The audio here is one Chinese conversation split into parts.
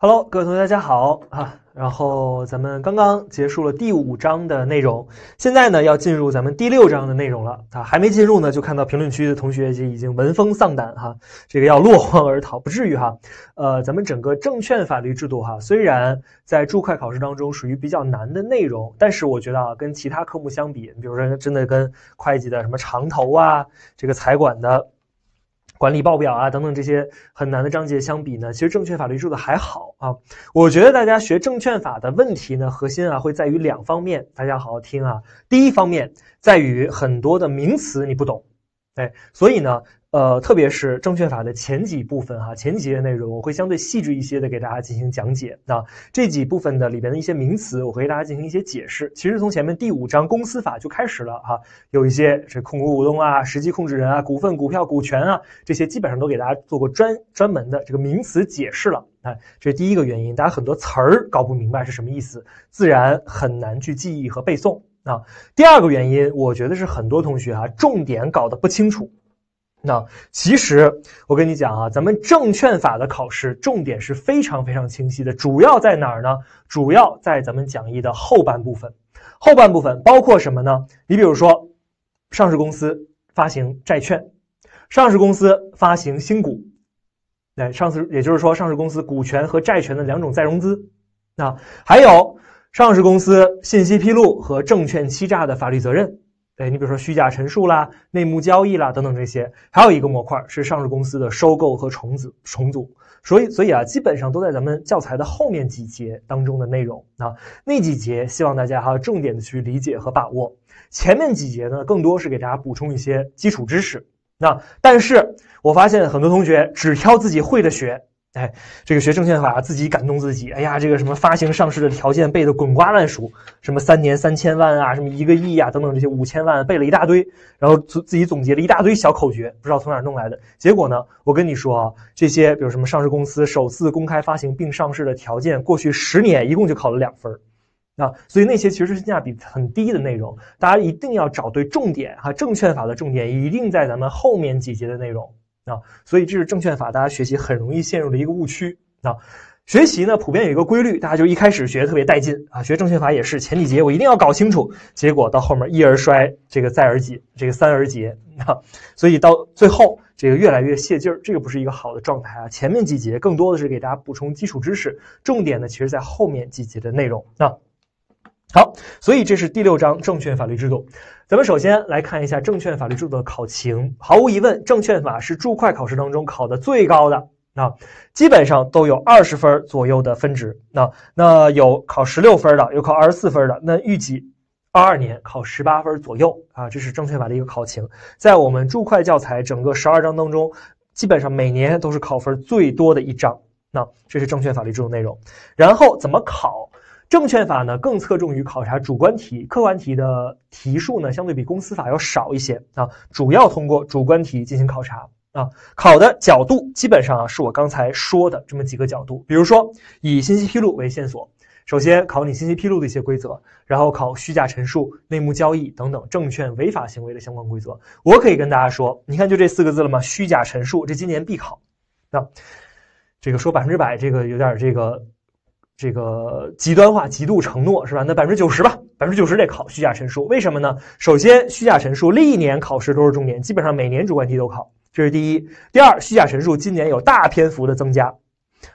Hello，各位同学，大家好啊！然后咱们刚刚结束了第五章的内容，现在呢要进入咱们第六章的内容了。啊，还没进入呢，就看到评论区的同学已经闻风丧胆哈，这个要落荒而逃，不至于哈。呃，咱们整个证券法律制度哈，虽然在注会考试当中属于比较难的内容，但是我觉得啊，跟其他科目相比，比如说真的跟会计的什么长投啊，这个财管的。管理报表啊，等等这些很难的章节相比呢，其实证券法律做的还好啊。我觉得大家学证券法的问题呢，核心啊会在于两方面，大家好好听啊。第一方面在于很多的名词你不懂。哎，所以呢，呃，特别是证券法的前几部分哈，前几页内容，我会相对细致一些的给大家进行讲解。那这几部分的里边的一些名词，我会给大家进行一些解释。其实从前面第五章公司法就开始了哈，有一些这控股股东啊、实际控制人啊、股份、股票、股权啊这些，基本上都给大家做过专专门的这个名词解释了哎，这是第一个原因，大家很多词儿搞不明白是什么意思，自然很难去记忆和背诵。啊。第二个原因，我觉得是很多同学啊，重点搞得不清楚。那其实我跟你讲啊，咱们证券法的考试重点是非常非常清晰的，主要在哪儿呢？主要在咱们讲义的后半部分。后半部分包括什么呢？你比如说，上市公司发行债券，上市公司发行新股，那上次也就是说，上市公司股权和债权的两种再融资。那还有。上市公司信息披露和证券欺诈的法律责任，哎，你比如说虚假陈述啦、内幕交易啦等等这些，还有一个模块是上市公司的收购和重组重组。所以，所以啊，基本上都在咱们教材的后面几节当中的内容啊，那几节希望大家哈重点的去理解和把握，前面几节呢，更多是给大家补充一些基础知识。那但是我发现很多同学只挑自己会的学。哎，这个学证券法自己感动自己。哎呀，这个什么发行上市的条件背得滚瓜烂熟，什么三年三千万啊，什么一个亿啊，等等这些五千万背了一大堆，然后自自己总结了一大堆小口诀，不知道从哪弄来的。结果呢，我跟你说啊，这些比如什么上市公司首次公开发行并上市的条件，过去十年一共就考了两分，啊，所以那些其实是性价比很低的内容，大家一定要找对重点哈。证券法的重点一定在咱们后面几节的内容。啊，所以这是证券法，大家学习很容易陷入的一个误区啊。学习呢，普遍有一个规律，大家就一开始学特别带劲啊，学证券法也是前几节我一定要搞清楚，结果到后面一而衰，这个再而竭，这个三而竭啊，所以到最后这个越来越泄劲儿，这个不是一个好的状态啊。前面几节更多的是给大家补充基础知识，重点呢其实在后面几节的内容。啊。好，所以这是第六章证券法律制度。咱们首先来看一下证券法律制度的考情。毫无疑问，证券法是注会考试当中考的最高的，那基本上都有二十分左右的分值。那那有考十六分的，有考二十四分的。那预计二二年考十八分左右啊，这是证券法的一个考情。在我们注会教材整个十二章当中，基本上每年都是考分最多的一章。那这是证券法律制度内容。然后怎么考？证券法呢更侧重于考察主观题，客观题的题数呢相对比公司法要少一些啊，主要通过主观题进行考察啊，考的角度基本上啊是我刚才说的这么几个角度，比如说以信息披露为线索，首先考你信息披露的一些规则，然后考虚假陈述、内幕交易等等证券违法行为的相关规则。我可以跟大家说，你看就这四个字了吗？虚假陈述，这今年必考。那这个说百分之百，这个有点这个。这个极端化、极度承诺，是吧？那百分之九十吧，百分之九十得考虚假陈述，为什么呢？首先，虚假陈述历年考试都是重点，基本上每年主观题都考，这是第一。第二，虚假陈述今年有大篇幅的增加，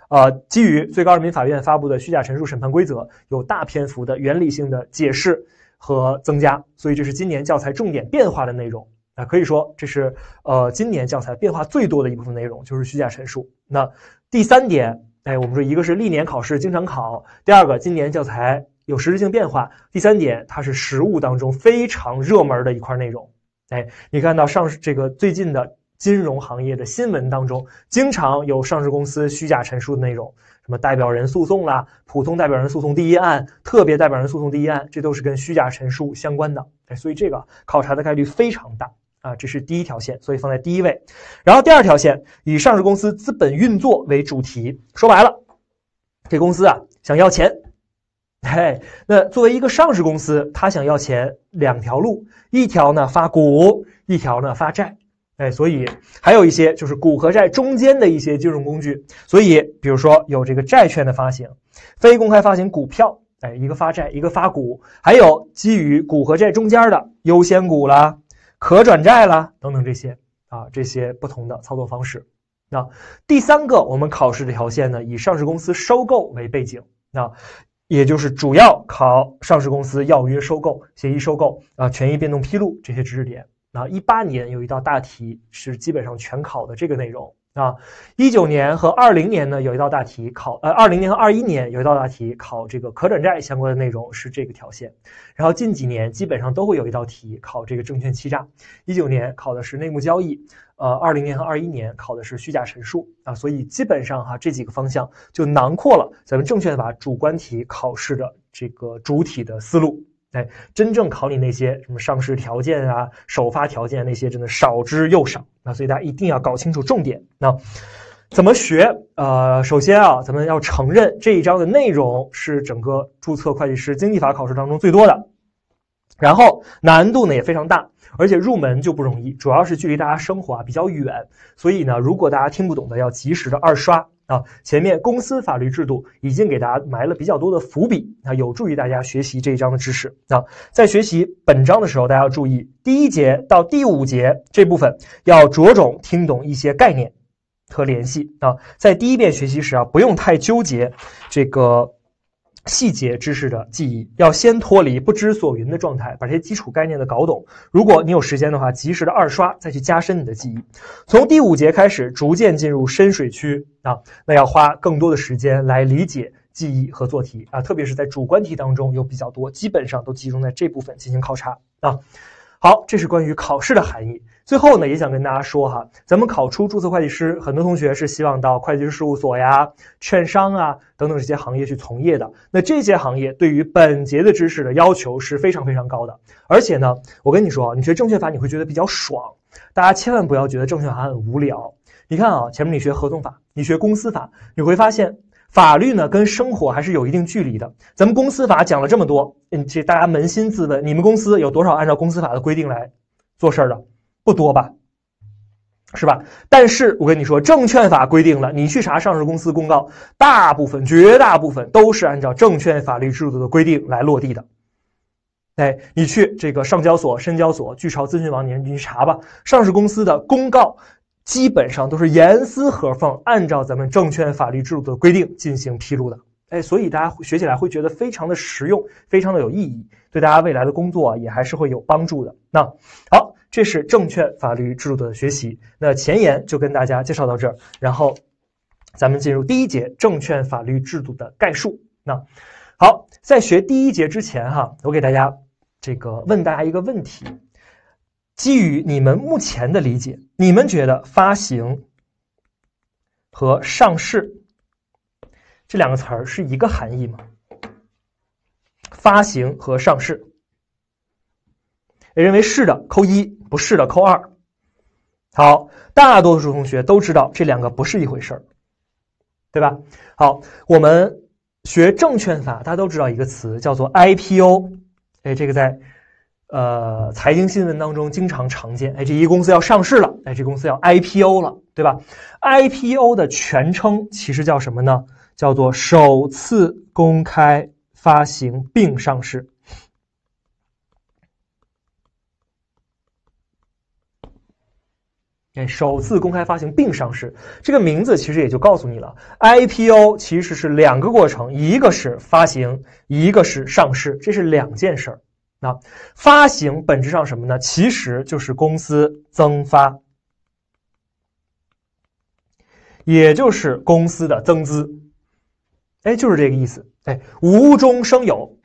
呃，基于最高人民法院发布的虚假陈述审判规则，有大篇幅的原理性的解释和增加，所以这是今年教材重点变化的内容啊。可以说，这是呃今年教材变化最多的一部分内容，就是虚假陈述。那第三点。哎，我们说一个是历年考试经常考，第二个今年教材有实质性变化，第三点它是实务当中非常热门的一块内容。哎，你看到上这个最近的金融行业的新闻当中，经常有上市公司虚假陈述的内容，什么代表人诉讼啦、普通代表人诉讼第一案、特别代表人诉讼第一案，这都是跟虚假陈述相关的。哎，所以这个考察的概率非常大。啊，这是第一条线，所以放在第一位。然后第二条线以上市公司资本运作为主题，说白了，这公司啊想要钱，哎，那作为一个上市公司，他想要钱，两条路，一条呢发股，一条呢发债，哎，所以还有一些就是股和债中间的一些金融工具。所以比如说有这个债券的发行，非公开发行股票，哎，一个发债，一个发股，还有基于股和债中间的优先股啦。可转债啦等等这些啊，这些不同的操作方式。那第三个，我们考试的条线呢，以上市公司收购为背景，那也就是主要考上市公司要约收购、协议收购啊，权益变动披露这些知识点。那一八年有一道大题是基本上全考的这个内容。啊，一九年和二零年呢，有一道大题考，呃，二零年和二一年有一道大题考这个可转债相关的内容是这个条线，然后近几年基本上都会有一道题考这个证券欺诈，一九年考的是内幕交易，呃，二零年和二一年考的是虚假陈述啊，所以基本上哈这几个方向就囊括了咱们正确的把主观题考试的这个主体的思路。哎，真正考你那些什么上市条件啊、首发条件那些，真的少之又少那所以大家一定要搞清楚重点。那怎么学？呃，首先啊，咱们要承认这一章的内容是整个注册会计师经济法考试当中最多的，然后难度呢也非常大。而且入门就不容易，主要是距离大家生活啊比较远，所以呢，如果大家听不懂的要及时的二刷啊。前面公司法律制度已经给大家埋了比较多的伏笔啊，有助于大家学习这一章的知识啊。在学习本章的时候，大家要注意第一节到第五节这部分要着重听懂一些概念和联系啊。在第一遍学习时啊，不用太纠结这个。细节知识的记忆要先脱离不知所云的状态，把这些基础概念的搞懂。如果你有时间的话，及时的二刷，再去加深你的记忆。从第五节开始，逐渐进入深水区啊，那要花更多的时间来理解、记忆和做题啊，特别是在主观题当中有比较多，基本上都集中在这部分进行考察啊。好，这是关于考试的含义。最后呢，也想跟大家说哈，咱们考出注册会计师，很多同学是希望到会计师事务所呀、券商啊等等这些行业去从业的。那这些行业对于本节的知识的要求是非常非常高的。而且呢，我跟你说你学证券法你会觉得比较爽，大家千万不要觉得证券法很无聊。你看啊，前面你学合同法，你学公司法，你会发现法律呢跟生活还是有一定距离的。咱们公司法讲了这么多，嗯，这大家扪心自问，你们公司有多少按照公司法的规定来做事儿的？不多吧，是吧？但是我跟你说，证券法规定了，你去查上市公司公告，大部分、绝大部分都是按照证券法律制度的规定来落地的。哎，你去这个上交所、深交所、巨潮资讯网，你你去查吧，上市公司的公告基本上都是严丝合缝，按照咱们证券法律制度的规定进行披露的。哎，所以大家学起来会觉得非常的实用，非常的有意义，对大家未来的工作也还是会有帮助的。那好。这是证券法律制度的学习，那前言就跟大家介绍到这儿，然后咱们进入第一节证券法律制度的概述。那好，在学第一节之前哈，我给大家这个问大家一个问题：基于你们目前的理解，你们觉得发行和上市这两个词儿是一个含义吗？发行和上市，认为是的扣一。不是的，扣二。好，大多数同学都知道这两个不是一回事儿，对吧？好，我们学证券法，大家都知道一个词叫做 IPO。哎，这个在呃财经新闻当中经常常见。哎，这一公司要上市了，哎，这公司要 IPO 了，对吧？IPO 的全称其实叫什么呢？叫做首次公开发行并上市。哎，首次公开发行并上市，这个名字其实也就告诉你了，IPO 其实是两个过程，一个是发行，一个是上市，这是两件事儿。那发行本质上什么呢？其实就是公司增发，也就是公司的增资。哎，就是这个意思。哎，无中生有，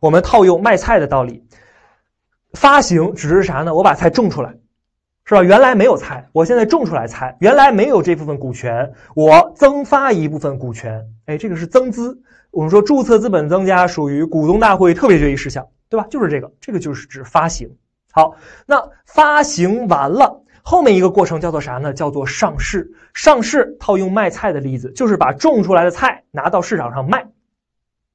我们套用卖菜的道理，发行只是啥呢？我把菜种出来。是吧？原来没有菜，我现在种出来菜。原来没有这部分股权，我增发一部分股权。哎，这个是增资。我们说注册资本增加属于股东大会特别决议事项，对吧？就是这个，这个就是指发行。好，那发行完了，后面一个过程叫做啥呢？叫做上市。上市套用卖菜的例子，就是把种出来的菜拿到市场上卖。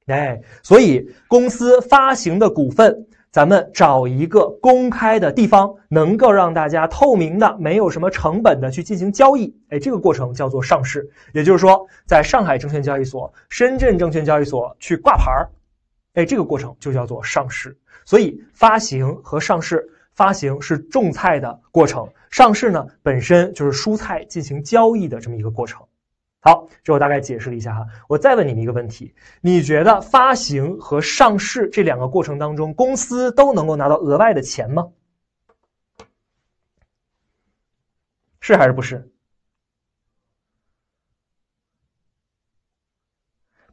哎，所以公司发行的股份。咱们找一个公开的地方，能够让大家透明的、没有什么成本的去进行交易。哎，这个过程叫做上市，也就是说，在上海证券交易所、深圳证券交易所去挂牌儿。哎，这个过程就叫做上市。所以，发行和上市，发行是种菜的过程，上市呢本身就是蔬菜进行交易的这么一个过程。好，这我大概解释了一下哈。我再问你们一个问题：你觉得发行和上市这两个过程当中，公司都能够拿到额外的钱吗？是还是不是？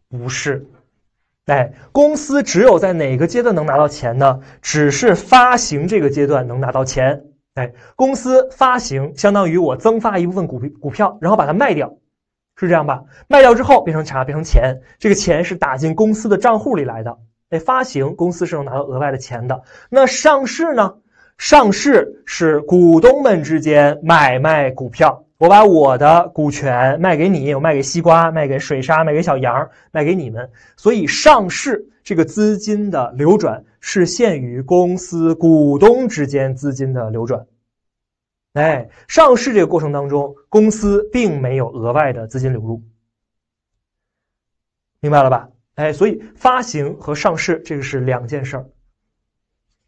不是。哎，公司只有在哪个阶段能拿到钱呢？只是发行这个阶段能拿到钱。哎，公司发行相当于我增发一部分股股票，然后把它卖掉。是这样吧？卖掉之后变成啥？变成钱。这个钱是打进公司的账户里来的。哎，发行公司是能拿到额外的钱的。那上市呢？上市是股东们之间买卖股票。我把我的股权卖给你，我卖给西瓜，卖给水沙，卖给小杨，卖给你们。所以，上市这个资金的流转是限于公司股东之间资金的流转。哎，上市这个过程当中，公司并没有额外的资金流入，明白了吧？哎，所以发行和上市这个是两件事儿。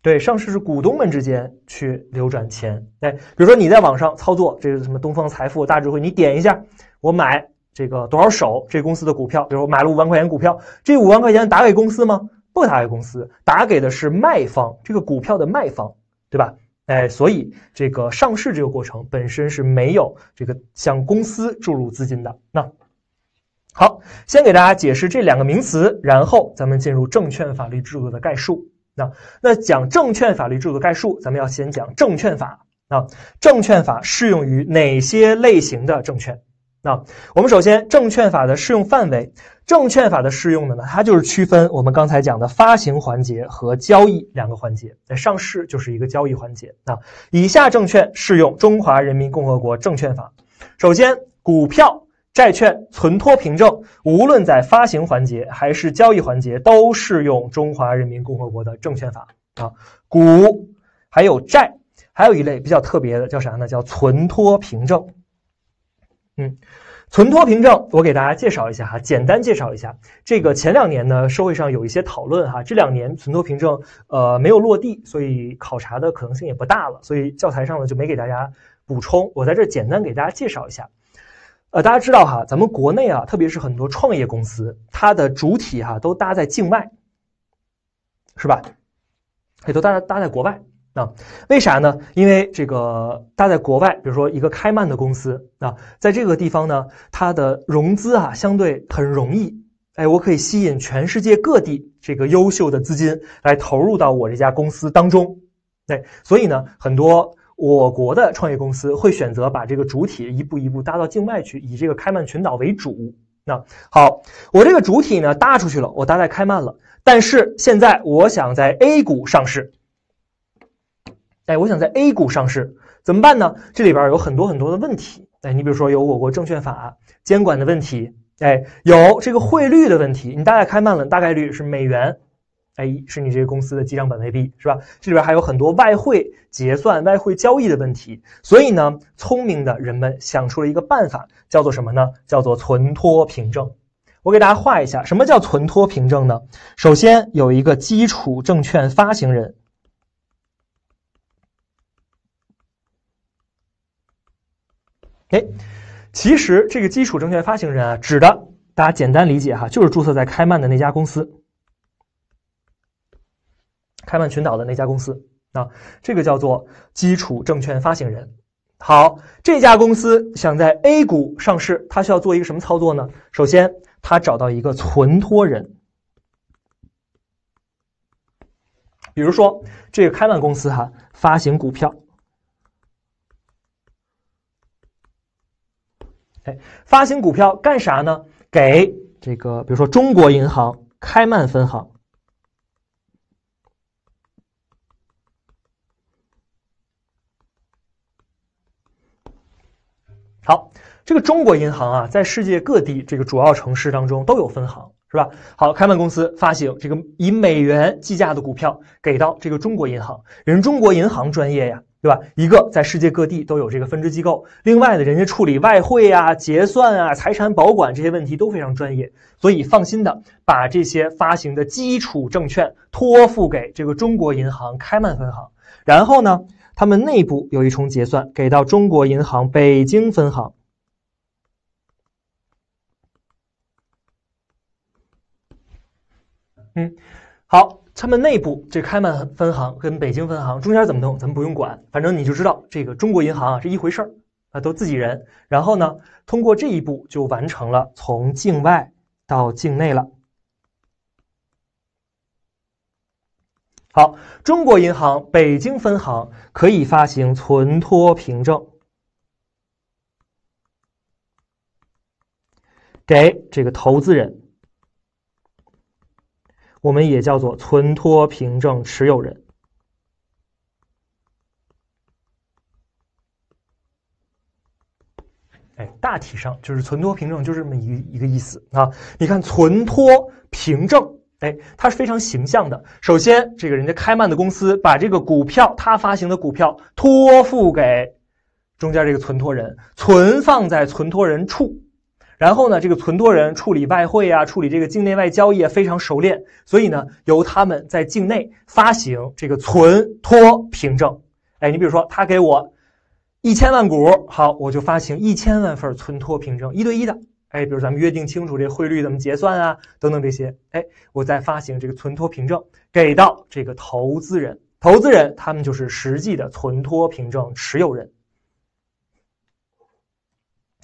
对，上市是股东们之间去流转钱。哎，比如说你在网上操作，这个什么东方财富、大智慧，你点一下，我买这个多少手这公司的股票，比如我买了五万块钱股票，这五万块钱打给公司吗？不打给公司，打给的是卖方，这个股票的卖方，对吧？哎，所以这个上市这个过程本身是没有这个向公司注入资金的。那好，先给大家解释这两个名词，然后咱们进入证券法律制度的概述。那那讲证券法律制度概述，咱们要先讲证券法。那证券法适用于哪些类型的证券？那我们首先，证券法的适用范围。证券法的适用的呢，它就是区分我们刚才讲的发行环节和交易两个环节。在上市就是一个交易环节啊。以下证券适用《中华人民共和国证券法》：首先，股票、债券、存托凭证，无论在发行环节还是交易环节，都适用《中华人民共和国的证券法》啊。股还有债，还有一类比较特别的叫啥呢？叫存托凭证。嗯。存托凭证，我给大家介绍一下哈，简单介绍一下这个。前两年呢，社会上有一些讨论哈，这两年存托凭证呃没有落地，所以考察的可能性也不大了，所以教材上呢就没给大家补充。我在这简单给大家介绍一下，呃，大家知道哈，咱们国内啊，特别是很多创业公司，它的主体哈都搭在境外，是吧？也都搭搭搭在国外。啊，为啥呢？因为这个搭在国外，比如说一个开曼的公司啊，在这个地方呢，它的融资啊相对很容易。哎，我可以吸引全世界各地这个优秀的资金来投入到我这家公司当中。对，所以呢，很多我国的创业公司会选择把这个主体一步一步搭到境外去，以这个开曼群岛为主。那好，我这个主体呢搭出去了，我搭在开曼了，但是现在我想在 A 股上市。哎，我想在 A 股上市怎么办呢？这里边有很多很多的问题。哎，你比如说有我国证券法监管的问题，哎，有这个汇率的问题。你大概开慢了，大概率是美元，哎，是你这个公司的记账本位币是吧？这里边还有很多外汇结算、外汇交易的问题。所以呢，聪明的人们想出了一个办法，叫做什么呢？叫做存托凭证。我给大家画一下什么叫存托凭证呢？首先有一个基础证券发行人。哎，其实这个基础证券发行人啊，指的大家简单理解哈，就是注册在开曼的那家公司，开曼群岛的那家公司啊，这个叫做基础证券发行人。好，这家公司想在 A 股上市，它需要做一个什么操作呢？首先，它找到一个存托人，比如说这个开曼公司哈，发行股票。哎，发行股票干啥呢？给这个，比如说中国银行开曼分行。好，这个中国银行啊，在世界各地这个主要城市当中都有分行，是吧？好，开曼公司发行这个以美元计价的股票，给到这个中国银行，人中国银行专业呀。对吧？一个在世界各地都有这个分支机构，另外呢，人家处理外汇啊、结算啊、财产保管这些问题都非常专业，所以放心的把这些发行的基础证券托付给这个中国银行开曼分行，然后呢，他们内部有一重结算，给到中国银行北京分行。嗯，好。他们内部这开曼分行跟北京分行中间怎么弄，咱们不用管，反正你就知道这个中国银行啊是一回事儿啊，都自己人。然后呢，通过这一步就完成了从境外到境内了。好，中国银行北京分行可以发行存托凭证给这个投资人。我们也叫做存托凭证持有人。哎，大体上就是存托凭证就这么一一个意思啊。你看，存托凭证，哎，它是非常形象的。首先，这个人家开曼的公司把这个股票，他发行的股票，托付给中间这个存托人，存放在存托人处。然后呢，这个存托人处理外汇啊，处理这个境内外交易啊，非常熟练，所以呢，由他们在境内发行这个存托凭证。哎，你比如说他给我一千万股，好，我就发行一千万份存托凭证，一对一的。哎，比如咱们约定清楚这汇率怎么结算啊，等等这些，哎，我再发行这个存托凭证给到这个投资人，投资人他们就是实际的存托凭证持有人。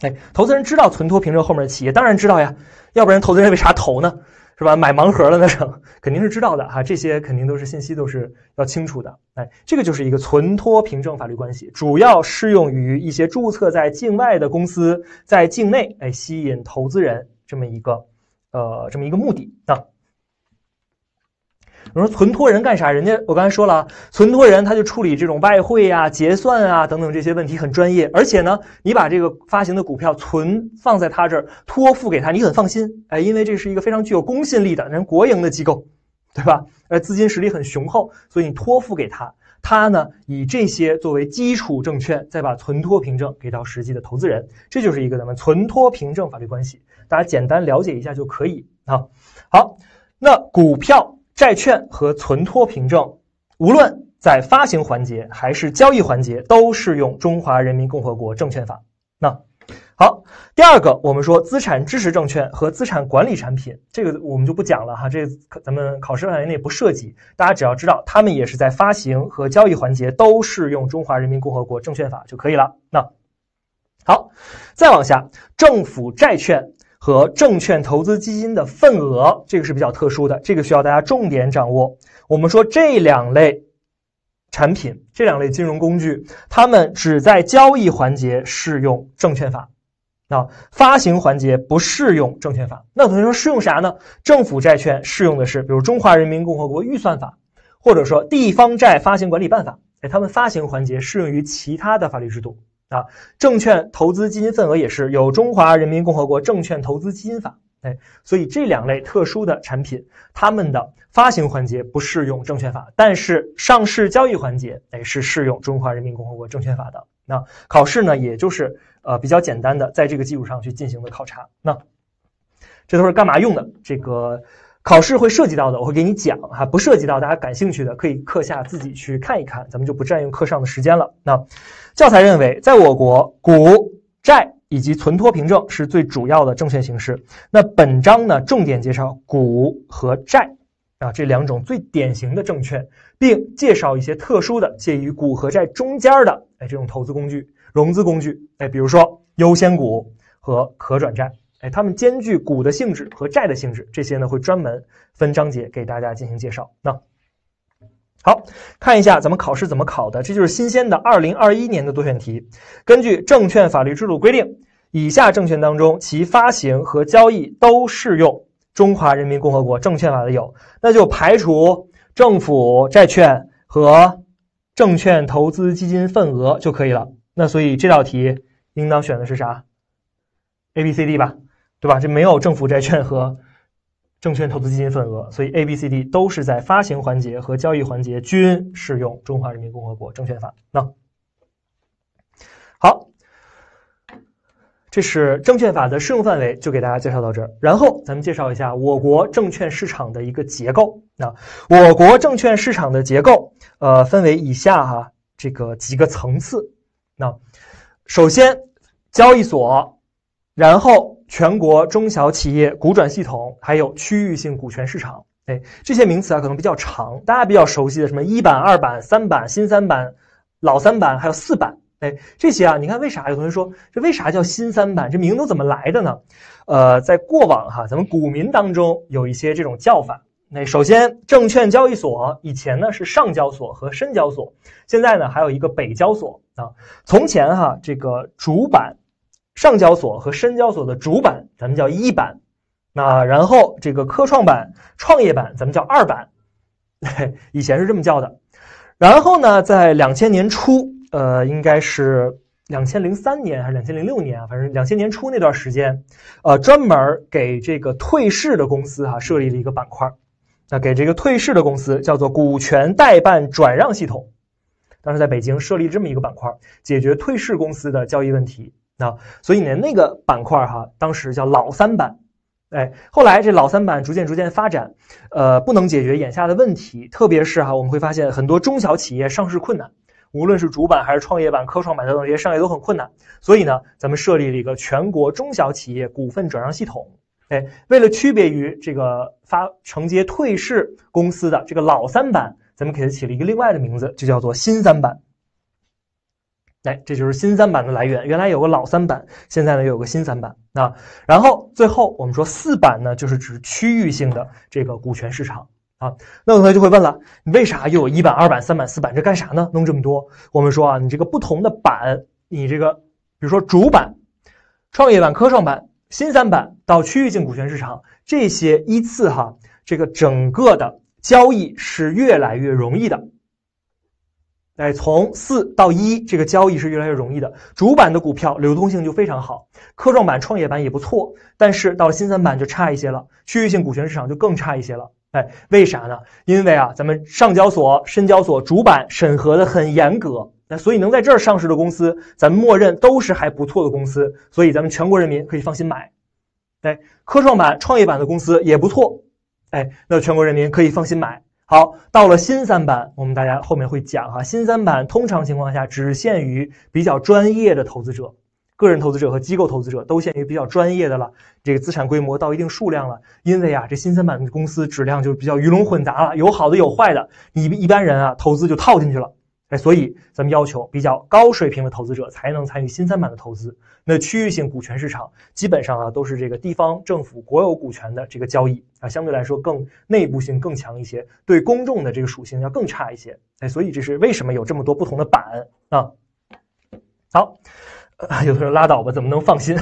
哎，投资人知道存托凭证后面的企业，当然知道呀，要不然投资人为啥投呢？是吧？买盲盒了那是，肯定是知道的哈。这些肯定都是信息都是要清楚的。哎，这个就是一个存托凭证法律关系，主要适用于一些注册在境外的公司在境内，哎，吸引投资人这么一个，呃，这么一个目的啊。我说存托人干啥？人家我刚才说了，存托人他就处理这种外汇啊、结算啊等等这些问题，很专业。而且呢，你把这个发行的股票存放在他这儿，托付给他，你很放心。哎，因为这是一个非常具有公信力的人国营的机构，对吧？呃，资金实力很雄厚，所以你托付给他，他呢以这些作为基础证券，再把存托凭证给到实际的投资人，这就是一个咱们存托凭证法律关系。大家简单了解一下就可以啊。好，那股票。债券和存托凭证，无论在发行环节还是交易环节，都适用《中华人民共和国证券法》。那好，第二个，我们说资产支持证券和资产管理产品，这个我们就不讲了哈，这个、咱们考试范围内不涉及，大家只要知道他们也是在发行和交易环节都适用《中华人民共和国证券法》就可以了。那好，再往下，政府债券。和证券投资基金的份额，这个是比较特殊的，这个需要大家重点掌握。我们说这两类产品，这两类金融工具，它们只在交易环节适用证券法，啊，发行环节不适用证券法。那同学说适用啥呢？政府债券适用的是，比如《中华人民共和国预算法》，或者说《地方债发行管理办法》。哎，他们发行环节适用于其他的法律制度。啊，证券投资基金份额也是有《中华人民共和国证券投资基金法》。哎，所以这两类特殊的产品，它们的发行环节不适用证券法，但是上市交易环节，哎，是适用《中华人民共和国证券法》的。那考试呢，也就是呃比较简单的，在这个基础上去进行的考察。那这都是干嘛用的？这个考试会涉及到的，我会给你讲哈。不涉及到大家感兴趣的，可以课下自己去看一看，咱们就不占用课上的时间了。那。教材认为，在我国，股、债以及存托凭证是最主要的证券形式。那本章呢，重点介绍股和债，啊这两种最典型的证券，并介绍一些特殊的介于股和债中间的，哎这种投资工具、融资工具，哎比如说优先股和可转债，哎它们兼具股的性质和债的性质。这些呢，会专门分章节给大家进行介绍。那。好看一下咱们考试怎么考的，这就是新鲜的二零二一年的多选题。根据证券法律制度规定，以下证券当中，其发行和交易都适用《中华人民共和国证券法》的有，那就排除政府债券和证券投资基金份额就可以了。那所以这道题应当选的是啥？A、B、C、D 吧，对吧？这没有政府债券和。证券投资基金份额，所以 A、B、C、D 都是在发行环节和交易环节均适用《中华人民共和国证券法》。那好，这是证券法的适用范围，就给大家介绍到这儿。然后咱们介绍一下我国证券市场的一个结构。那我国证券市场的结构，呃，分为以下哈这个几个层次。那首先交易所，然后。全国中小企业股转系统，还有区域性股权市场，哎，这些名词啊可能比较长，大家比较熟悉的什么一板、二板、三板、新三板、老三板，还有四板，哎，这些啊，你看为啥有同学说这为啥叫新三板？这名都怎么来的呢？呃，在过往哈，咱们股民当中有一些这种叫法。那首先，证券交易所以前呢是上交所和深交所，现在呢还有一个北交所啊。从前哈，这个主板。上交所和深交所的主板，咱们叫一板，那然后这个科创板、创业板，咱们叫二板，以前是这么叫的。然后呢，在两千年初，呃，应该是两千零三年还是两千零六年啊？反正两千年初那段时间，呃，专门给这个退市的公司哈设立了一个板块，那给这个退市的公司叫做股权代办转让系统。当时在北京设立这么一个板块，解决退市公司的交易问题。那所以呢，那个板块哈，当时叫老三板，哎，后来这老三板逐渐逐渐发展，呃，不能解决眼下的问题，特别是哈，我们会发现很多中小企业上市困难，无论是主板还是创业板、科创板等等这些上业都很困难，所以呢，咱们设立了一个全国中小企业股份转让系统，哎，为了区别于这个发承接退市公司的这个老三板，咱们给它起了一个另外的名字，就叫做新三板。哎，这就是新三板的来源。原来有个老三板，现在呢有个新三板啊。然后最后我们说四板呢，就是指区域性的这个股权市场啊。那有同学就会问了，你为啥又有一板、二板、三板、四板？这干啥呢？弄这么多？我们说啊，你这个不同的板，你这个比如说主板、创业板、科创板、新三板到区域性股权市场，这些依次哈，这个整个的交易是越来越容易的。哎，从四到一，这个交易是越来越容易的。主板的股票流通性就非常好，科创板、创业板也不错，但是到了新三板就差一些了，区域性股权市场就更差一些了。哎，为啥呢？因为啊，咱们上交所、深交所主板审核的很严格，那所以能在这儿上市的公司，咱默认都是还不错的公司，所以咱们全国人民可以放心买。哎，科创板、创业板的公司也不错，哎，那全国人民可以放心买。好，到了新三板，我们大家后面会讲啊。新三板通常情况下只限于比较专业的投资者，个人投资者和机构投资者都限于比较专业的了。这个资产规模到一定数量了，因为啊，这新三板的公司质量就比较鱼龙混杂了，有好的有坏的。你一般人啊，投资就套进去了。哎，所以咱们要求比较高水平的投资者才能参与新三板的投资。那区域性股权市场基本上啊都是这个地方政府国有股权的这个交易啊，相对来说更内部性更强一些，对公众的这个属性要更差一些。哎，所以这是为什么有这么多不同的板啊？好。啊，有同学拉倒吧，怎么能放心？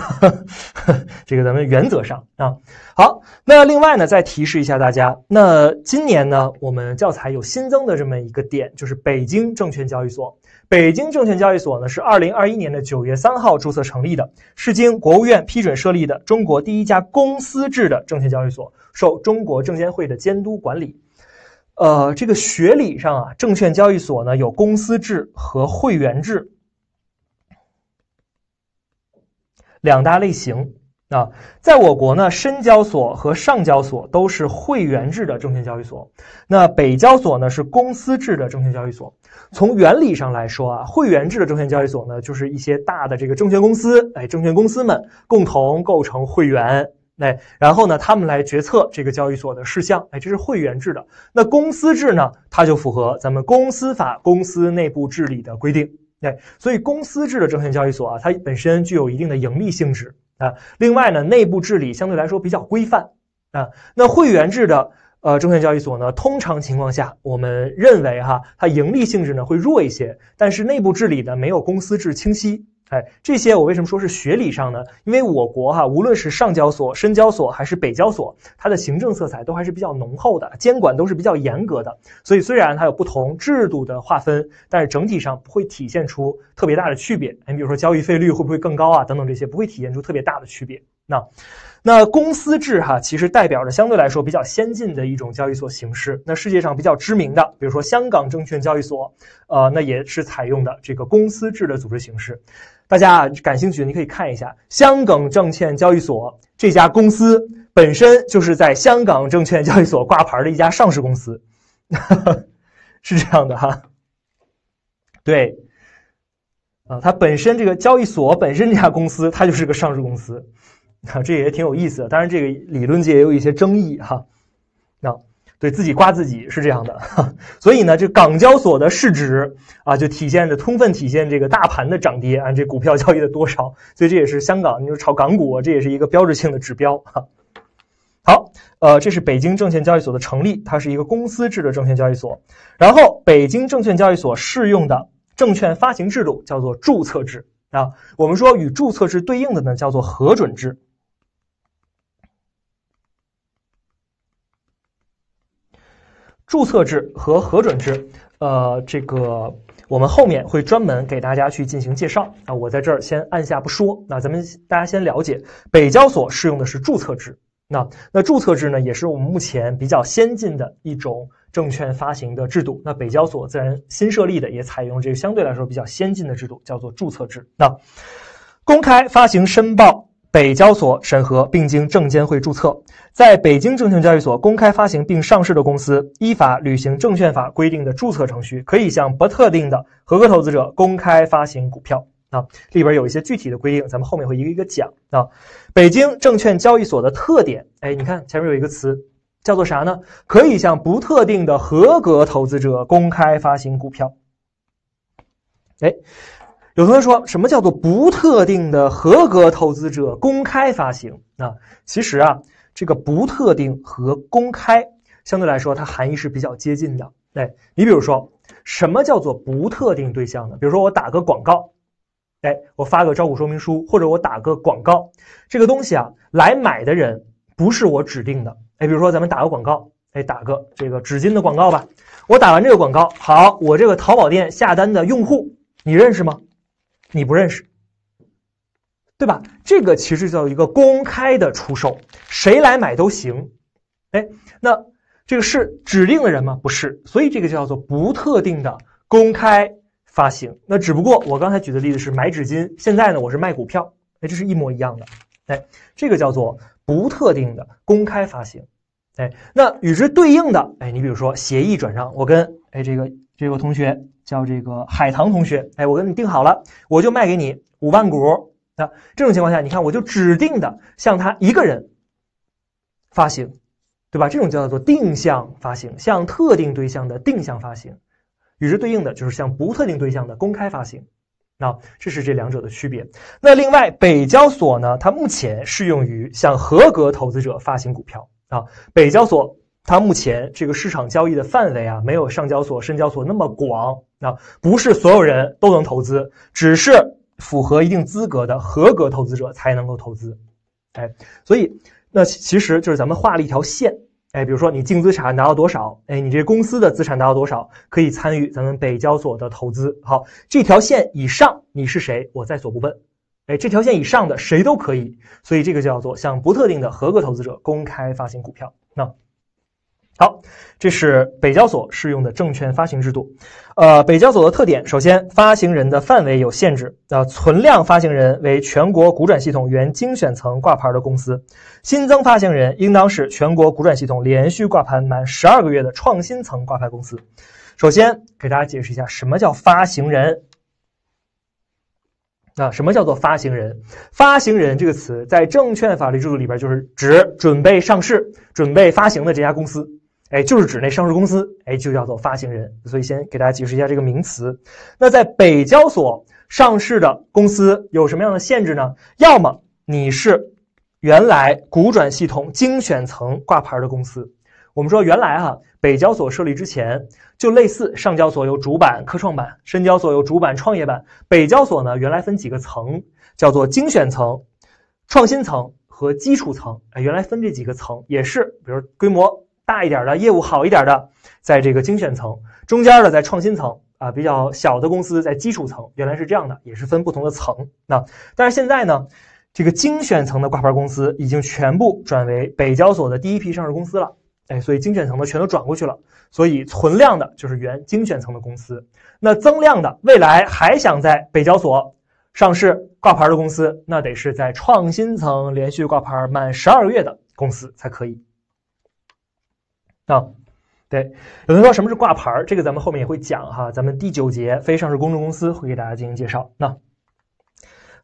这个咱们原则上啊，好。那另外呢，再提示一下大家，那今年呢，我们教材有新增的这么一个点，就是北京证券交易所。北京证券交易所呢是二零二一年的九月三号注册成立的，是经国务院批准设立的中国第一家公司制的证券交易所，受中国证监会的监督管理。呃，这个学理上啊，证券交易所呢有公司制和会员制。两大类型啊，在我国呢，深交所和上交所都是会员制的证券交易所，那北交所呢是公司制的证券交易所。从原理上来说啊，会员制的证券交易所呢，就是一些大的这个证券公司，哎，证券公司们共同构成会员，哎，然后呢，他们来决策这个交易所的事项，哎，这是会员制的。那公司制呢，它就符合咱们公司法公司内部治理的规定。对，所以，公司制的证券交易所啊，它本身具有一定的盈利性质啊。另外呢，内部治理相对来说比较规范啊。那会员制的呃证券交易所呢，通常情况下，我们认为哈，它盈利性质呢会弱一些，但是内部治理呢没有公司制清晰。哎，这些我为什么说是学理上呢？因为我国哈，无论是上交所、深交所还是北交所，它的行政色彩都还是比较浓厚的，监管都是比较严格的。所以虽然它有不同制度的划分，但是整体上不会体现出特别大的区别。你比如说交易费率会不会更高啊？等等这些不会体现出特别大的区别。那，那公司制哈，其实代表着相对来说比较先进的一种交易所形式。那世界上比较知名的，比如说香港证券交易所，呃，那也是采用的这个公司制的组织形式。大家啊，感兴趣你可以看一下香港证券交易所这家公司本身就是在香港证券交易所挂牌的一家上市公司，是这样的哈。对，啊，它本身这个交易所本身这家公司它就是个上市公司，啊，这也挺有意思的。当然，这个理论界也有一些争议哈。对自己刮自己是这样的，所以呢，这港交所的市值啊，就体现着，充分体现这个大盘的涨跌啊，这股票交易的多少，所以这也是香港，你说炒港股，这也是一个标志性的指标哈。好，呃，这是北京证券交易所的成立，它是一个公司制的证券交易所。然后，北京证券交易所适用的证券发行制度叫做注册制啊。我们说与注册制对应的呢，叫做核准制。注册制和核准制，呃，这个我们后面会专门给大家去进行介绍啊，我在这儿先按下不说。那咱们大家先了解，北交所适用的是注册制。那那注册制呢，也是我们目前比较先进的一种证券发行的制度。那北交所自然新设立的，也采用这个相对来说比较先进的制度，叫做注册制。那公开发行申报。北交所审核并经证监会注册，在北京证券交易所公开发行并上市的公司，依法履行证券法规定的注册程序，可以向不特定的合格投资者公开发行股票。啊，里边有一些具体的规定，咱们后面会一个一个讲。啊，北京证券交易所的特点，哎，你看前面有一个词叫做啥呢？可以向不特定的合格投资者公开发行股票。哎。有同学说什么叫做不特定的合格投资者公开发行？啊，其实啊，这个不特定和公开相对来说，它含义是比较接近的。哎，你比如说什么叫做不特定对象呢？比如说我打个广告，哎，我发个招股说明书，或者我打个广告，这个东西啊，来买的人不是我指定的。哎，比如说咱们打个广告，哎，打个这个纸巾的广告吧。我打完这个广告，好，我这个淘宝店下单的用户，你认识吗？你不认识，对吧？这个其实叫一个公开的出售，谁来买都行。哎，那这个是指定的人吗？不是，所以这个叫做不特定的公开发行。那只不过我刚才举的例子是买纸巾，现在呢我是卖股票，哎，这是一模一样的。哎，这个叫做不特定的公开发行。哎，那与之对应的，哎，你比如说协议转让，我跟哎这个这个同学。叫这个海棠同学，哎，我跟你定好了，我就卖给你五万股。那这种情况下，你看我就指定的向他一个人发行，对吧？这种叫做定向发行，向特定对象的定向发行。与之对应的就是向不特定对象的公开发行。那这是这两者的区别。那另外，北交所呢，它目前适用于向合格投资者发行股票啊。北交所它目前这个市场交易的范围啊，没有上交所、深交所那么广。那不是所有人都能投资，只是符合一定资格的合格投资者才能够投资。哎，所以那其实就是咱们画了一条线，哎，比如说你净资产达到多少，哎，你这公司的资产达到多少，可以参与咱们北交所的投资。好，这条线以上你是谁，我在所不问。哎，这条线以上的谁都可以，所以这个叫做向不特定的合格投资者公开发行股票。那。好，这是北交所适用的证券发行制度。呃，北交所的特点，首先，发行人的范围有限制。呃，存量发行人为全国股转系统原精选层挂牌的公司，新增发行人应当是全国股转系统连续挂牌满十二个月的创新层挂牌公司。首先，给大家解释一下什么叫发行人。啊，什么叫做发行人？发行人这个词在证券法律制度里边，就是指准备上市、准备发行的这家公司。哎，就是指那上市公司，哎，就叫做发行人。所以先给大家解释一下这个名词。那在北交所上市的公司有什么样的限制呢？要么你是原来股转系统精选层挂牌的公司。我们说原来哈，北交所设立之前，就类似上交所有主板、科创板，深交所有主板、创业板，北交所呢原来分几个层，叫做精选层、创新层和基础层。哎，原来分这几个层也是，比如规模。大一点的业务好一点的，在这个精选层；中间的在创新层啊，比较小的公司在基础层。原来是这样的，也是分不同的层。那但是现在呢，这个精选层的挂牌公司已经全部转为北交所的第一批上市公司了。哎，所以精选层的全都转过去了。所以存量的就是原精选层的公司，那增量的未来还想在北交所上市挂牌的公司，那得是在创新层连续挂牌满十二个月的公司才可以。啊，对，有人说什么是挂牌儿，这个咱们后面也会讲哈，咱们第九节非上市公众公司会给大家进行介绍。那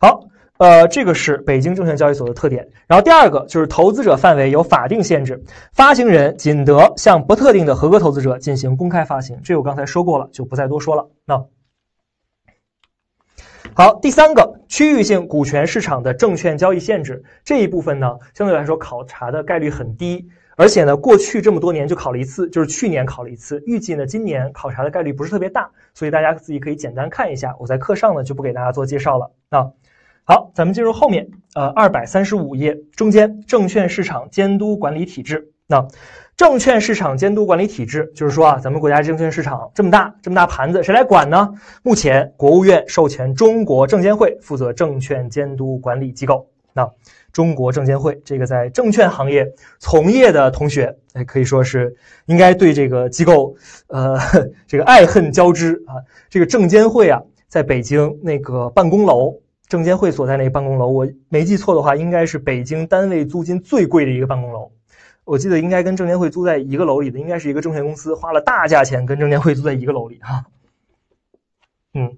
好，呃，这个是北京证券交易所的特点。然后第二个就是投资者范围有法定限制，发行人仅得向不特定的合格投资者进行公开发行，这我刚才说过了，就不再多说了。那好，第三个区域性股权市场的证券交易限制这一部分呢，相对来说考察的概率很低。而且呢，过去这么多年就考了一次，就是去年考了一次。预计呢，今年考察的概率不是特别大，所以大家自己可以简单看一下。我在课上呢就不给大家做介绍了啊。好，咱们进入后面，呃，二百三十五页中间，证券市场监督管理体制。那证券市场监督管理体制就是说啊，咱们国家证券市场这么大这么大盘子，谁来管呢？目前国务院授权中国证监会负责证券监督管理机构。那中国证监会，这个在证券行业从业的同学，哎，可以说是应该对这个机构，呃，这个爱恨交织啊。这个证监会啊，在北京那个办公楼，证监会所在那个办公楼，我没记错的话，应该是北京单位租金最贵的一个办公楼。我记得应该跟证监会租在一个楼里的，应该是一个证券公司花了大价钱跟证监会租在一个楼里啊。嗯。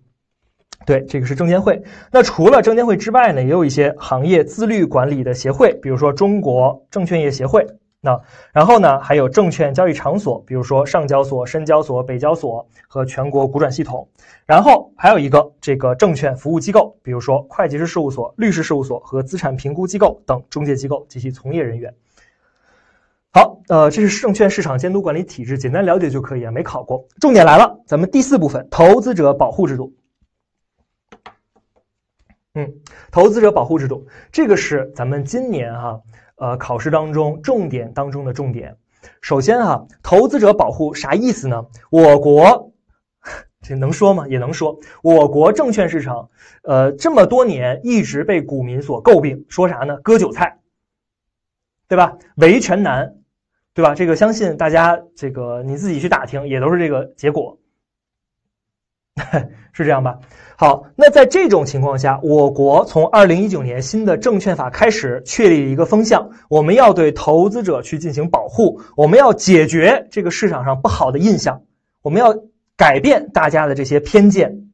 对，这个是证监会。那除了证监会之外呢，也有一些行业自律管理的协会，比如说中国证券业协会。那然后呢，还有证券交易场所，比如说上交所、深交所、北交所和全国股转系统。然后还有一个这个证券服务机构，比如说会计师事务所、律师事务所和资产评估机构等中介机构及其从业人员。好，呃，这是证券市场监督管理体制，简单了解就可以啊，没考过。重点来了，咱们第四部分，投资者保护制度。嗯，投资者保护制度，这个是咱们今年哈呃考试当中重点当中的重点。首先哈，投资者保护啥意思呢？我国 这能说吗？也能说。我国证券市场呃这么多年一直被股民所诟病，说啥呢？割韭菜，对吧？维权难，对吧？这个相信大家这个你自己去打听也都是这个结果。是这样吧？好，那在这种情况下，我国从二零一九年新的证券法开始确立一个风向，我们要对投资者去进行保护，我们要解决这个市场上不好的印象，我们要改变大家的这些偏见，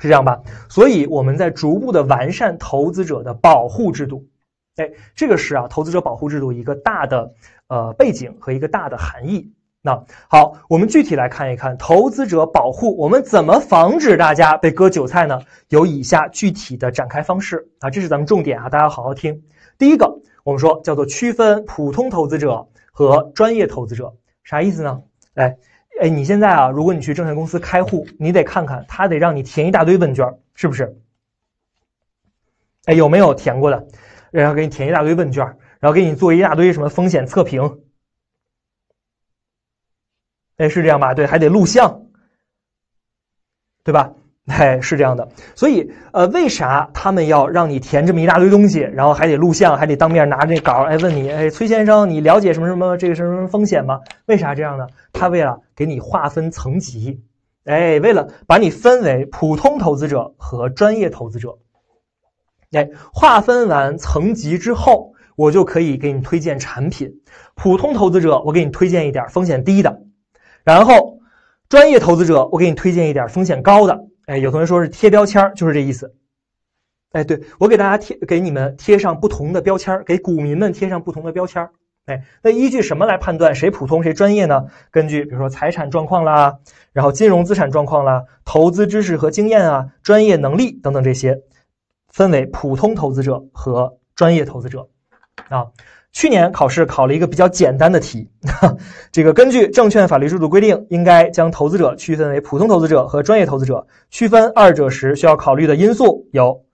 是这样吧？所以我们在逐步的完善投资者的保护制度。哎，这个是啊，投资者保护制度一个大的呃背景和一个大的含义。那好，我们具体来看一看投资者保护，我们怎么防止大家被割韭菜呢？有以下具体的展开方式啊，这是咱们重点啊，大家好好听。第一个，我们说叫做区分普通投资者和专业投资者，啥意思呢？哎哎，你现在啊，如果你去证券公司开户，你得看看他得让你填一大堆问卷，是不是？哎，有没有填过的？然后给你填一大堆问卷，然后给你做一大堆什么风险测评。哎，是这样吧？对，还得录像，对吧？哎，是这样的。所以，呃，为啥他们要让你填这么一大堆东西，然后还得录像，还得当面拿这稿？哎，问你，哎，崔先生，你了解什么什么这个什么风险吗？为啥这样呢？他为了给你划分层级，哎，为了把你分为普通投资者和专业投资者。哎，划分完层级之后，我就可以给你推荐产品。普通投资者，我给你推荐一点风险低的。然后，专业投资者，我给你推荐一点风险高的。哎，有同学说是贴标签，就是这意思。哎，对我给大家贴，给你们贴上不同的标签，给股民们贴上不同的标签。哎，那依据什么来判断谁普通谁专业呢？根据比如说财产状况啦，然后金融资产状况啦，投资知识和经验啊，专业能力等等这些，分为普通投资者和专业投资者啊。去年考试考了一个比较简单的题，这个根据证券法律制度规定，应该将投资者区分为普通投资者和专业投资者，区分二者时需要考虑的因素有，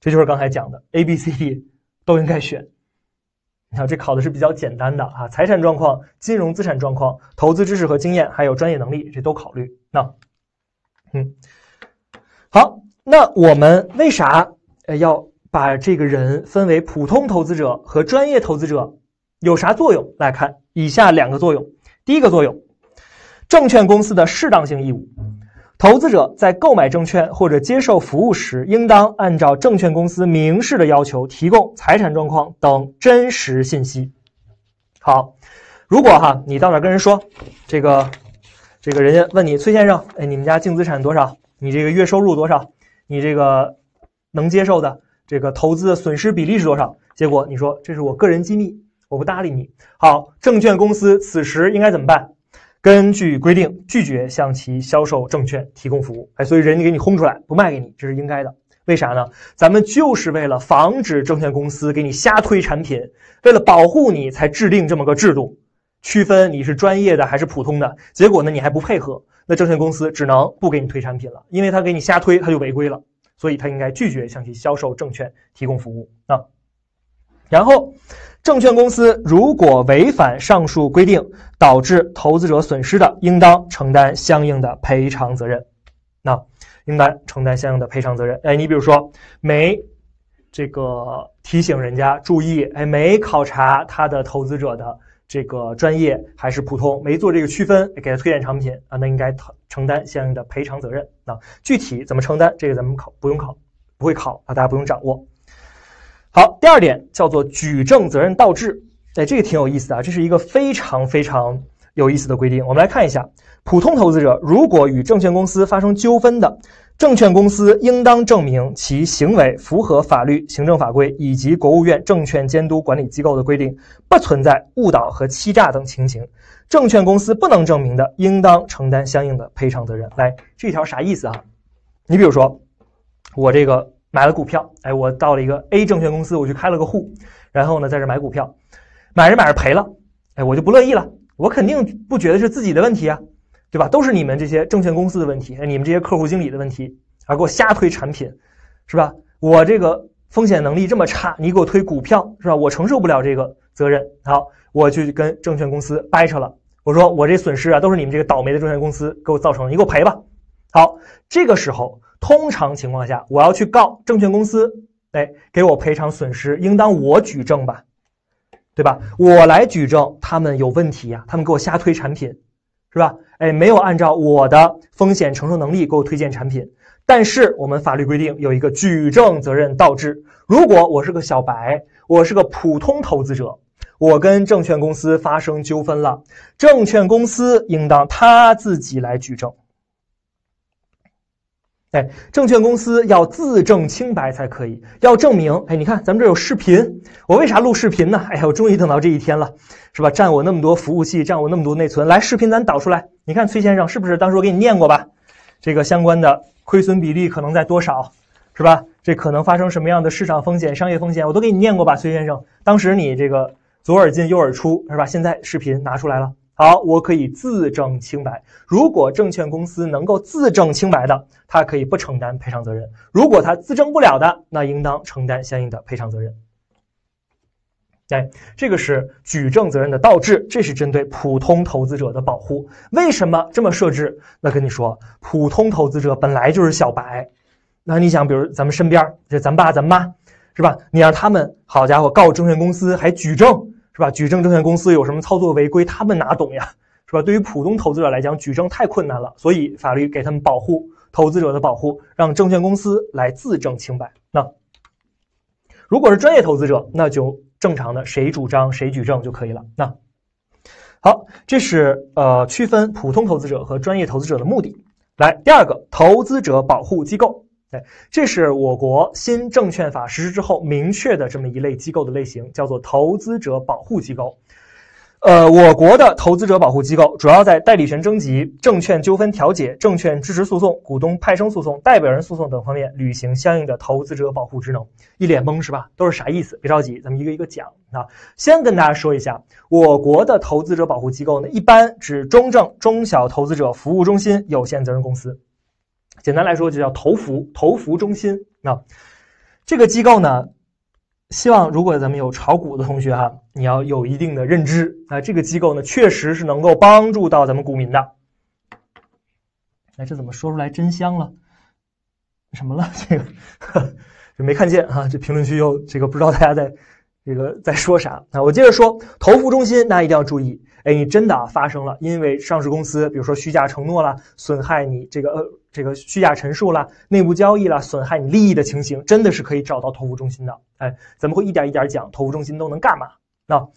这就是刚才讲的 A、B、C、D 都应该选。你看这考的是比较简单的啊，财产状况、金融资产状况、投资知识和经验，还有专业能力，这都考虑。那，嗯，好，那我们为啥呃要？把这个人分为普通投资者和专业投资者，有啥作用？来看以下两个作用。第一个作用，证券公司的适当性义务。投资者在购买证券或者接受服务时，应当按照证券公司明示的要求提供财产状况等真实信息。好，如果哈，你到哪跟人说，这个，这个人家问你，崔先生，哎，你们家净资产多少？你这个月收入多少？你这个能接受的？这个投资的损失比例是多少？结果你说这是我个人机密，我不搭理你。好，证券公司此时应该怎么办？根据规定，拒绝向其销售证券提供服务。哎，所以人家给你轰出来，不卖给你，这是应该的。为啥呢？咱们就是为了防止证券公司给你瞎推产品，为了保护你才制定这么个制度，区分你是专业的还是普通的。结果呢，你还不配合，那证券公司只能不给你推产品了，因为他给你瞎推，他就违规了。所以，他应该拒绝向其销售证券提供服务啊。然后，证券公司如果违反上述规定，导致投资者损失的，应当承担相应的赔偿责任。那应当承担相应的赔偿责任。哎，你比如说没这个提醒人家注意，哎，没考察他的投资者的。这个专业还是普通，没做这个区分，给他推荐产品啊，那应该承担相应的赔偿责任啊。具体怎么承担，这个咱们考不用考，不会考啊，大家不用掌握。好，第二点叫做举证责任倒置，哎，这个挺有意思的啊，这是一个非常非常有意思的规定。我们来看一下，普通投资者如果与证券公司发生纠纷的。证券公司应当证明其行为符合法律、行政法规以及国务院证券监督管理机构的规定，不存在误导和欺诈等情形。证券公司不能证明的，应当承担相应的赔偿责任。来，这条啥意思啊？你比如说，我这个买了股票，哎，我到了一个 A 证券公司，我去开了个户，然后呢，在这买股票，买着买着赔了，哎，我就不乐意了，我肯定不觉得是自己的问题啊。对吧？都是你们这些证券公司的问题，你们这些客户经理的问题啊，给我瞎推产品，是吧？我这个风险能力这么差，你给我推股票，是吧？我承受不了这个责任。好，我去跟证券公司掰扯了。我说我这损失啊，都是你们这个倒霉的证券公司给我造成的，你给我赔吧。好，这个时候通常情况下，我要去告证券公司，哎，给我赔偿损失，应当我举证吧？对吧？我来举证，他们有问题呀？他们给我瞎推产品，是吧？哎，没有按照我的风险承受能力给我推荐产品，但是我们法律规定有一个举证责任倒置。如果我是个小白，我是个普通投资者，我跟证券公司发生纠纷了，证券公司应当他自己来举证。哎，证券公司要自证清白才可以，要证明。哎，你看咱们这有视频，我为啥录视频呢？哎呀，我终于等到这一天了，是吧？占我那么多服务器，占我那么多内存。来，视频咱导出来。你看崔先生是不是当时我给你念过吧？这个相关的亏损比例可能在多少，是吧？这可能发生什么样的市场风险、商业风险，我都给你念过吧，崔先生。当时你这个左耳进右耳出是吧？现在视频拿出来了。好，我可以自证清白。如果证券公司能够自证清白的，它可以不承担赔偿责任；如果他自证不了的，那应当承担相应的赔偿责任。哎，这个是举证责任的倒置，这是针对普通投资者的保护。为什么这么设置？那跟你说，普通投资者本来就是小白。那你想，比如咱们身边，这咱爸咱妈，是吧？你让他们，好家伙，告证券公司还举证。是吧？举证证券公司有什么操作违规，他们哪懂呀？是吧？对于普通投资者来讲，举证太困难了，所以法律给他们保护投资者的保护，让证券公司来自证清白。那如果是专业投资者，那就正常的，谁主张谁举证就可以了。那好，这是呃区分普通投资者和专业投资者的目的。来，第二个，投资者保护机构。哎，这是我国新证券法实施之后明确的这么一类机构的类型，叫做投资者保护机构。呃，我国的投资者保护机构主要在代理权征集、证券纠纷调解、证券支持诉讼、股东派生诉讼、代表人诉讼等方面履行相应的投资者保护职能。一脸懵是吧？都是啥意思？别着急，咱们一个一个讲啊。先跟大家说一下，我国的投资者保护机构呢，一般指中证中小投资者服务中心有限责任公司。简单来说，就叫投服投服中心。那这个机构呢，希望如果咱们有炒股的同学哈，你要有一定的认知。那这个机构呢，确实是能够帮助到咱们股民的。哎，这怎么说出来真香了？什么了？这个没看见啊？这评论区又这个不知道大家在这个 在说啥？那我接着说，投服中心，大家一定要注意。哎，你真的发生了，因为上市公司比如说虚假承诺了，损害你这个呃。这个虚假陈述啦，内部交易啦，损害你利益的情形，真的是可以找到投服中心的。哎，咱们会一点一点讲投服中心都能干嘛。那，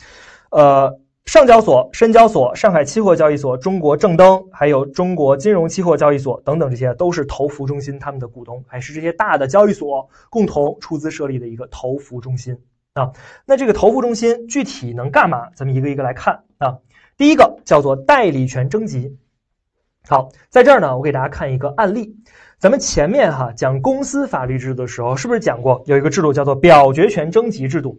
呃，上交所、深交所、上海期货交易所、中国证登，还有中国金融期货交易所等等，这些都是投服中心他们的股东，还是这些大的交易所共同出资设立的一个投服中心啊。那这个投服中心具体能干嘛？咱们一个一个来看啊。第一个叫做代理权征集。好，在这儿呢，我给大家看一个案例。咱们前面哈讲公司法律制度的时候，是不是讲过有一个制度叫做表决权征集制度？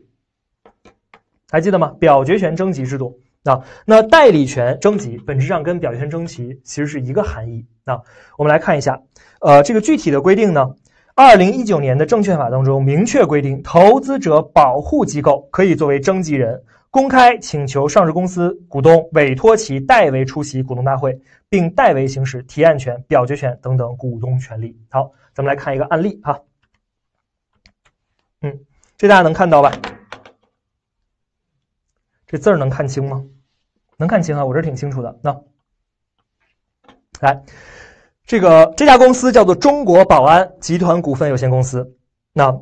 还记得吗？表决权征集制度。那那代理权征集本质上跟表决权征集其实是一个含义。那我们来看一下，呃，这个具体的规定呢，二零一九年的证券法当中明确规定，投资者保护机构可以作为征集人。公开请求上市公司股东委托其代为出席股东大会，并代为行使提案权、表决权等等股东权利。好，咱们来看一个案例哈。嗯，这大家能看到吧？这字儿能看清吗？能看清啊，我这挺清楚的。那，来，这个这家公司叫做中国保安集团股份有限公司。那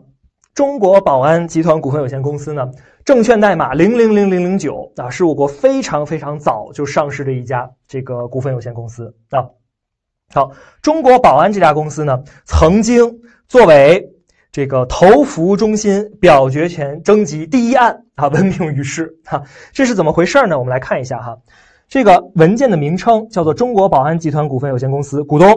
中国保安集团股份有限公司呢？证券代码零零零零零九啊，是我国非常非常早就上市的一家这个股份有限公司啊。好，中国保安这家公司呢，曾经作为这个投服中心表决权征集第一案啊，闻名于世哈。这是怎么回事呢？我们来看一下哈，这个文件的名称叫做《中国保安集团股份有限公司股东》。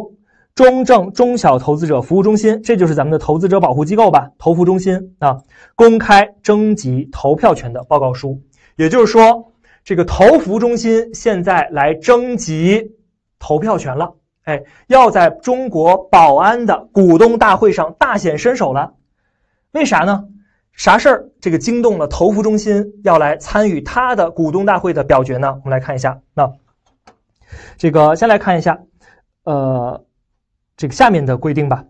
中证中小投资者服务中心，这就是咱们的投资者保护机构吧？投服中心啊，公开征集投票权的报告书，也就是说，这个投服中心现在来征集投票权了，哎，要在中国宝安的股东大会上大显身手了。为啥呢？啥事儿？这个惊动了投服中心，要来参与他的股东大会的表决呢？我们来看一下，那这个先来看一下，呃。这个下面的规定吧，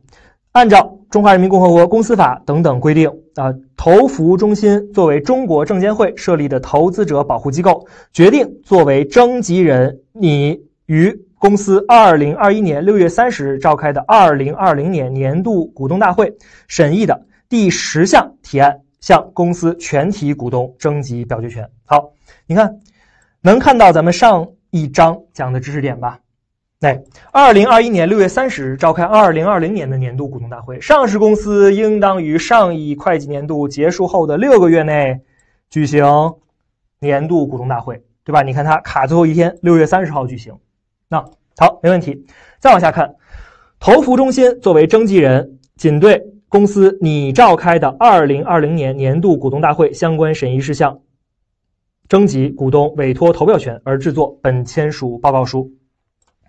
按照《中华人民共和国公司法》等等规定啊，投服中心作为中国证监会设立的投资者保护机构，决定作为征集人，你于公司二零二一年六月三十日召开的二零二零年年度股东大会审议的第十项提案，向公司全体股东征集表决权。好，你看能看到咱们上一章讲的知识点吧？在二零二一年六月三十日召开二零二零年的年度股东大会，上市公司应当于上一会计年度结束后的六个月内举行年度股东大会，对吧？你看它卡最后一天，六月三十号举行。那好，没问题。再往下看，投服中心作为征集人，仅对公司拟召开的二零二零年年度股东大会相关审议事项征集股东委托投票权而制作本签署报告书。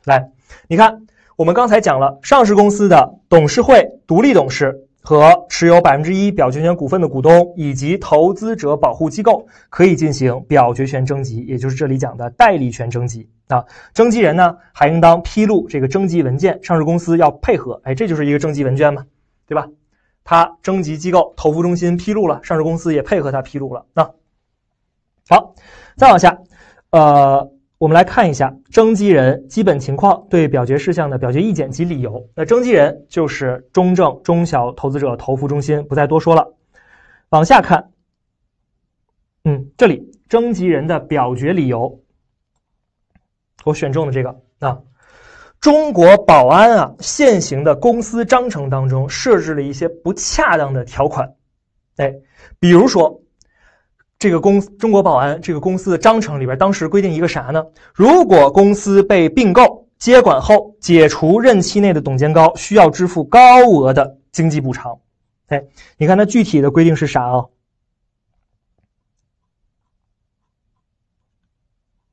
来，你看，我们刚才讲了，上市公司的董事会、独立董事和持有百分之一表决权股份的股东以及投资者保护机构可以进行表决权征集，也就是这里讲的代理权征集啊。征集人呢，还应当披露这个征集文件，上市公司要配合，哎，这就是一个征集文件嘛，对吧？他征集机构投服中心披露了，上市公司也配合他披露了。那好，再往下，呃。我们来看一下征集人基本情况、对表决事项的表决意见及理由。那征集人就是中证中小投资者投服中心，不再多说了。往下看，嗯，这里征集人的表决理由，我选中的这个啊，中国保安啊，现行的公司章程当中设置了一些不恰当的条款，哎，比如说。这个公中国保安这个公司的章程里边，当时规定一个啥呢？如果公司被并购接管后解除任期内的董监高，需要支付高额的经济补偿。哎，你看它具体的规定是啥啊？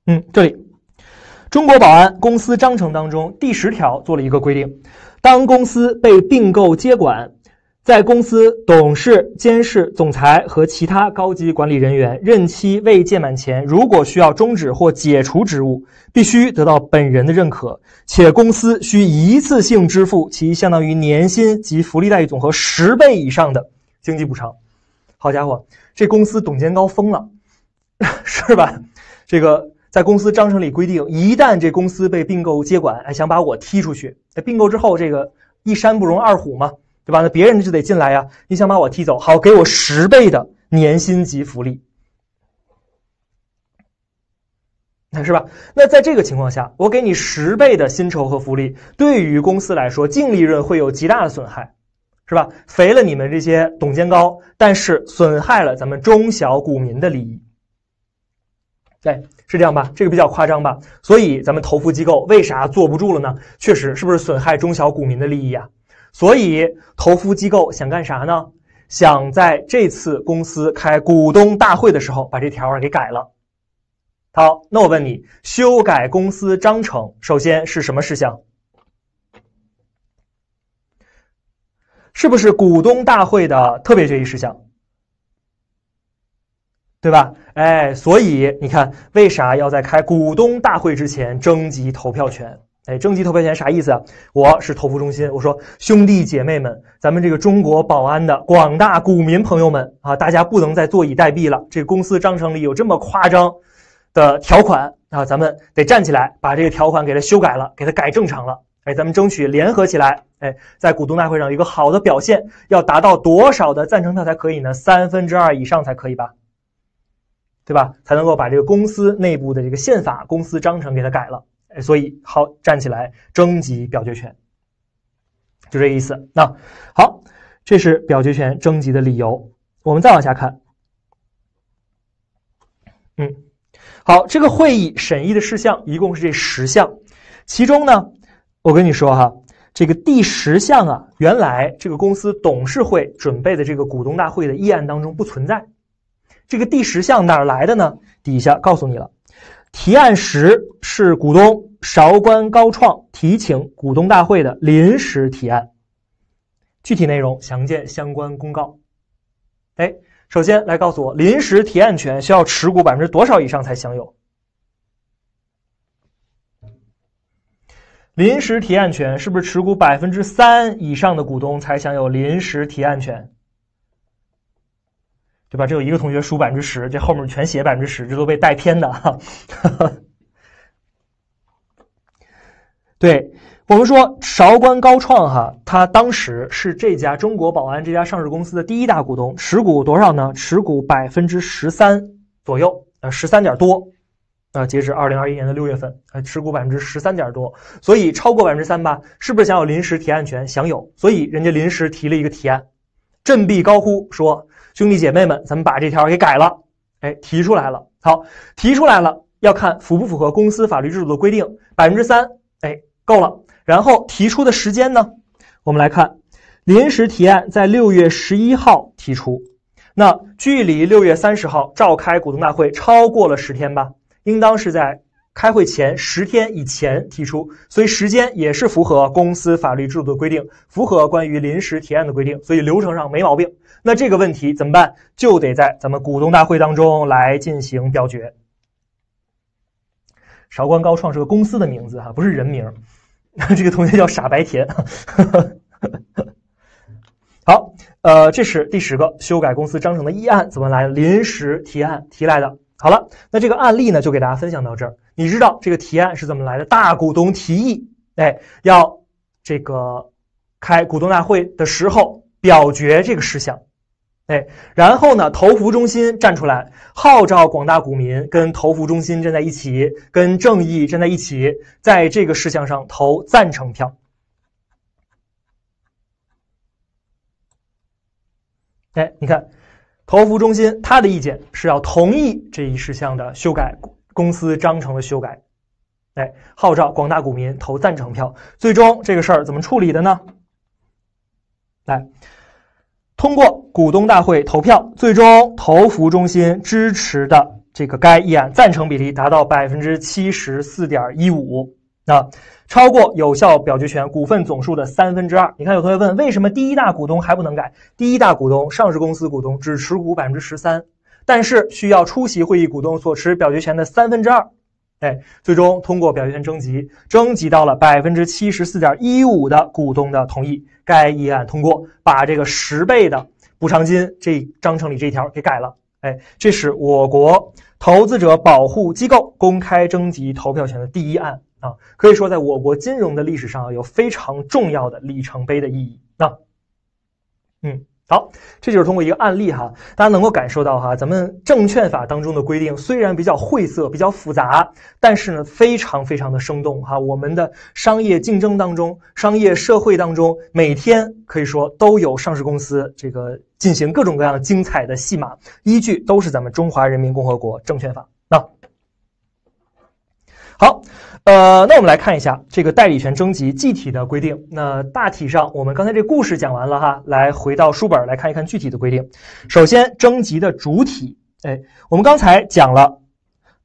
嗯，这里中国保安公司章程当中第十条做了一个规定：当公司被并购接管。在公司董事、监事、总裁和其他高级管理人员任期未届满前，如果需要终止或解除职务，必须得到本人的认可，且公司需一次性支付其相当于年薪及福利待遇总和十倍以上的经济补偿。好家伙，这公司董监高疯了，是吧？这个在公司章程里规定，一旦这公司被并购接管，还想把我踢出去？在并购之后，这个一山不容二虎嘛。对吧？那别人就得进来呀。你想把我踢走？好，给我十倍的年薪级福利，那是吧？那在这个情况下，我给你十倍的薪酬和福利，对于公司来说，净利润会有极大的损害，是吧？肥了你们这些董监高，但是损害了咱们中小股民的利益。对，是这样吧？这个比较夸张吧？所以咱们投服机构为啥坐不住了呢？确实，是不是损害中小股民的利益啊？所以，投服机构想干啥呢？想在这次公司开股东大会的时候把这条给改了。好，那我问你，修改公司章程首先是什么事项？是不是股东大会的特别决议事项？对吧？哎，所以你看，为啥要在开股东大会之前征集投票权？哎，征集投票权啥意思啊？我是投服中心，我说兄弟姐妹们，咱们这个中国保安的广大股民朋友们啊，大家不能再坐以待毙了。这公司章程里有这么夸张的条款啊，咱们得站起来把这个条款给它修改了，给它改正常了。哎，咱们争取联合起来，哎，在股东大会上有一个好的表现，要达到多少的赞成票才可以呢？三分之二以上才可以吧？对吧？才能够把这个公司内部的这个宪法、公司章程给它改了。哎，所以好站起来征集表决权，就这意思。那好，这是表决权征集的理由。我们再往下看。嗯，好，这个会议审议的事项一共是这十项，其中呢，我跟你说哈，这个第十项啊，原来这个公司董事会准备的这个股东大会的议案当中不存在，这个第十项哪来的呢？底下告诉你了。提案时是股东韶关高创提请股东大会的临时提案，具体内容详见相关公告。哎，首先来告诉我，临时提案权需要持股百分之多少以上才享有？临时提案权是不是持股百分之三以上的股东才享有临时提案权？对吧？只有一个同学输百分之十，这后面全写百分之十，这都被带偏的哈。对我们说，韶关高创哈，他当时是这家中国宝安这家上市公司的第一大股东，持股多少呢？持股百分之十三左右，呃，十三点多啊，截止二零二一年的六月份啊，持股百分之十三点多，所以超过百分之三吧，是不是享有临时提案权？享有，所以人家临时提了一个提案，振臂高呼说。兄弟姐妹们，咱们把这条给改了，哎，提出来了。好，提出来了，要看符不符合公司法律制度的规定，百分之三，哎，够了。然后提出的时间呢？我们来看，临时提案在六月十一号提出，那距离六月三十号召开股东大会超过了十天吧？应当是在。开会前十天以前提出，所以时间也是符合公司法律制度的规定，符合关于临时提案的规定，所以流程上没毛病。那这个问题怎么办？就得在咱们股东大会当中来进行表决。韶关高创是个公司的名字哈，不是人名。这个同学叫傻白甜。好，呃，这是第十个修改公司章程的议案怎么来临时提案提来的？好了，那这个案例呢，就给大家分享到这儿。你知道这个提案是怎么来的？大股东提议，哎，要这个开股东大会的时候表决这个事项，哎，然后呢，投服中心站出来号召广大股民跟投服中心站在一起，跟正义站在一起，在这个事项上投赞成票。哎，你看，投服中心他的意见是要同意这一事项的修改。公司章程的修改，哎，号召广大股民投赞成票。最终这个事儿怎么处理的呢？来，通过股东大会投票，最终投服中心支持的这个该议案赞成比例达到百分之七十四点一五，啊，超过有效表决权股份总数的三分之二。你看，有同学问，为什么第一大股东还不能改？第一大股东，上市公司股东只持股百分之十三。但是需要出席会议股东所持表决权的三分之二，哎，最终通过表决权征集，征集到了百分之七十四点一五的股东的同意，该议案通过，把这个十倍的补偿金，这章程里这一条给改了，哎，这是我国投资者保护机构公开征集投票权的第一案啊，可以说在我国金融的历史上，有非常重要的里程碑的意义啊，嗯。好，这就是通过一个案例哈，大家能够感受到哈，咱们证券法当中的规定虽然比较晦涩、比较复杂，但是呢，非常非常的生动哈。我们的商业竞争当中、商业社会当中，每天可以说都有上市公司这个进行各种各样精彩的戏码，依据都是咱们中华人民共和国证券法。好，呃，那我们来看一下这个代理权征集具体的规定。那大体上，我们刚才这故事讲完了哈，来回到书本来看一看具体的规定。首先，征集的主体，哎，我们刚才讲了，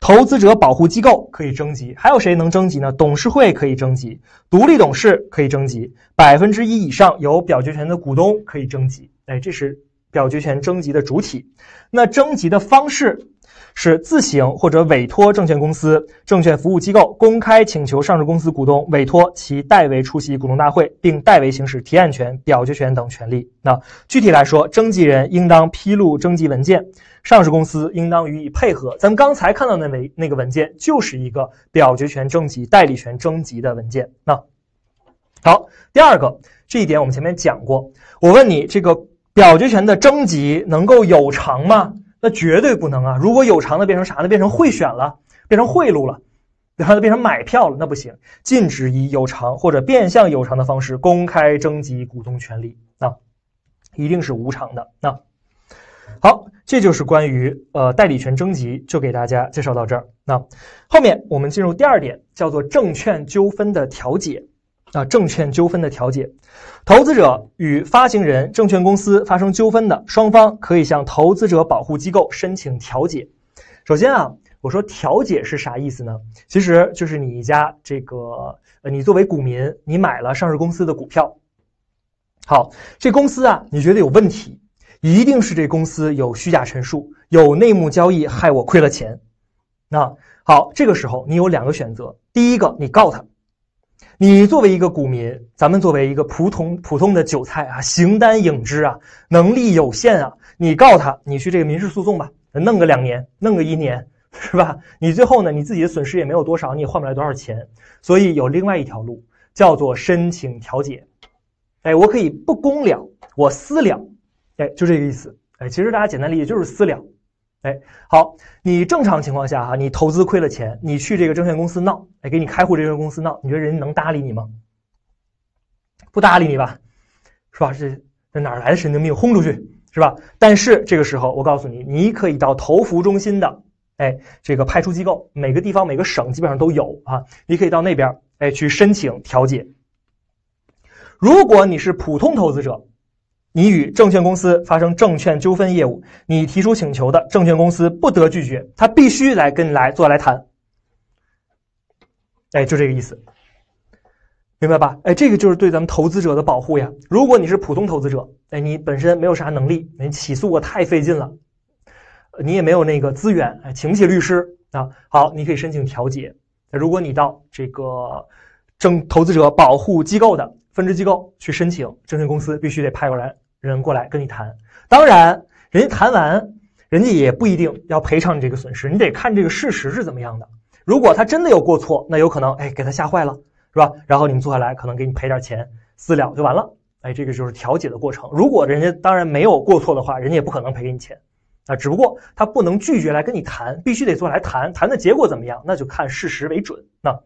投资者保护机构可以征集，还有谁能征集呢？董事会可以征集，独立董事可以征集，百分之一以上有表决权的股东可以征集，哎，这是表决权征集的主体。那征集的方式。是自行或者委托证券公司、证券服务机构公开请求上市公司股东委托其代为出席股东大会，并代为行使提案权、表决权等权利。那具体来说，征集人应当披露征集文件，上市公司应当予以配合。咱们刚才看到那枚那个文件就是一个表决权征集、代理权征集的文件。那好，第二个这一点我们前面讲过。我问你，这个表决权的征集能够有偿吗？那绝对不能啊！如果有偿的变成啥呢？变成贿选了，变成贿赂了，然后呢变成买票了，那不行。禁止以有偿或者变相有偿的方式公开征集股东权利啊，一定是无偿的。那好，这就是关于呃代理权征集，就给大家介绍到这儿。那后面我们进入第二点，叫做证券纠纷的调解。啊，证券纠纷的调解，投资者与发行人、证券公司发生纠纷的双方可以向投资者保护机构申请调解。首先啊，我说调解是啥意思呢？其实就是你一家这个，呃，你作为股民，你买了上市公司的股票，好，这公司啊，你觉得有问题，一定是这公司有虚假陈述、有内幕交易，害我亏了钱。那好，这个时候你有两个选择，第一个，你告他。你作为一个股民，咱们作为一个普通普通的韭菜啊，形单影只啊，能力有限啊，你告他，你去这个民事诉讼吧，弄个两年，弄个一年，是吧？你最后呢，你自己的损失也没有多少，你也换不来多少钱，所以有另外一条路叫做申请调解，哎，我可以不公了，我私了，哎，就这个意思，哎，其实大家简单理解就是私了。哎，好，你正常情况下哈，你投资亏了钱，你去这个证券公司闹，哎，给你开户证券公司闹，你觉得人家能搭理你吗？不搭理你吧，是吧？这这哪来的神经病？轰出去，是吧？但是这个时候，我告诉你，你可以到投服中心的，哎，这个派出机构，每个地方每个省基本上都有啊，你可以到那边，哎，去申请调解。如果你是普通投资者。你与证券公司发生证券纠纷业务，你提出请求的证券公司不得拒绝，他必须来跟你来做来谈。哎，就这个意思，明白吧？哎，这个就是对咱们投资者的保护呀。如果你是普通投资者，哎，你本身没有啥能力，你起诉我太费劲了，你也没有那个资源，哎，请不起律师啊。好，你可以申请调解。如果你到这个证投资者保护机构的分支机构去申请，证券公司必须得派过来。人过来跟你谈，当然，人家谈完，人家也不一定要赔偿你这个损失，你得看这个事实是怎么样的。如果他真的有过错，那有可能，哎，给他吓坏了，是吧？然后你们坐下来，可能给你赔点钱，私了就完了。哎，这个就是调解的过程。如果人家当然没有过错的话，人家也不可能赔给你钱，啊，只不过他不能拒绝来跟你谈，必须得下来谈谈的结果怎么样，那就看事实为准。那。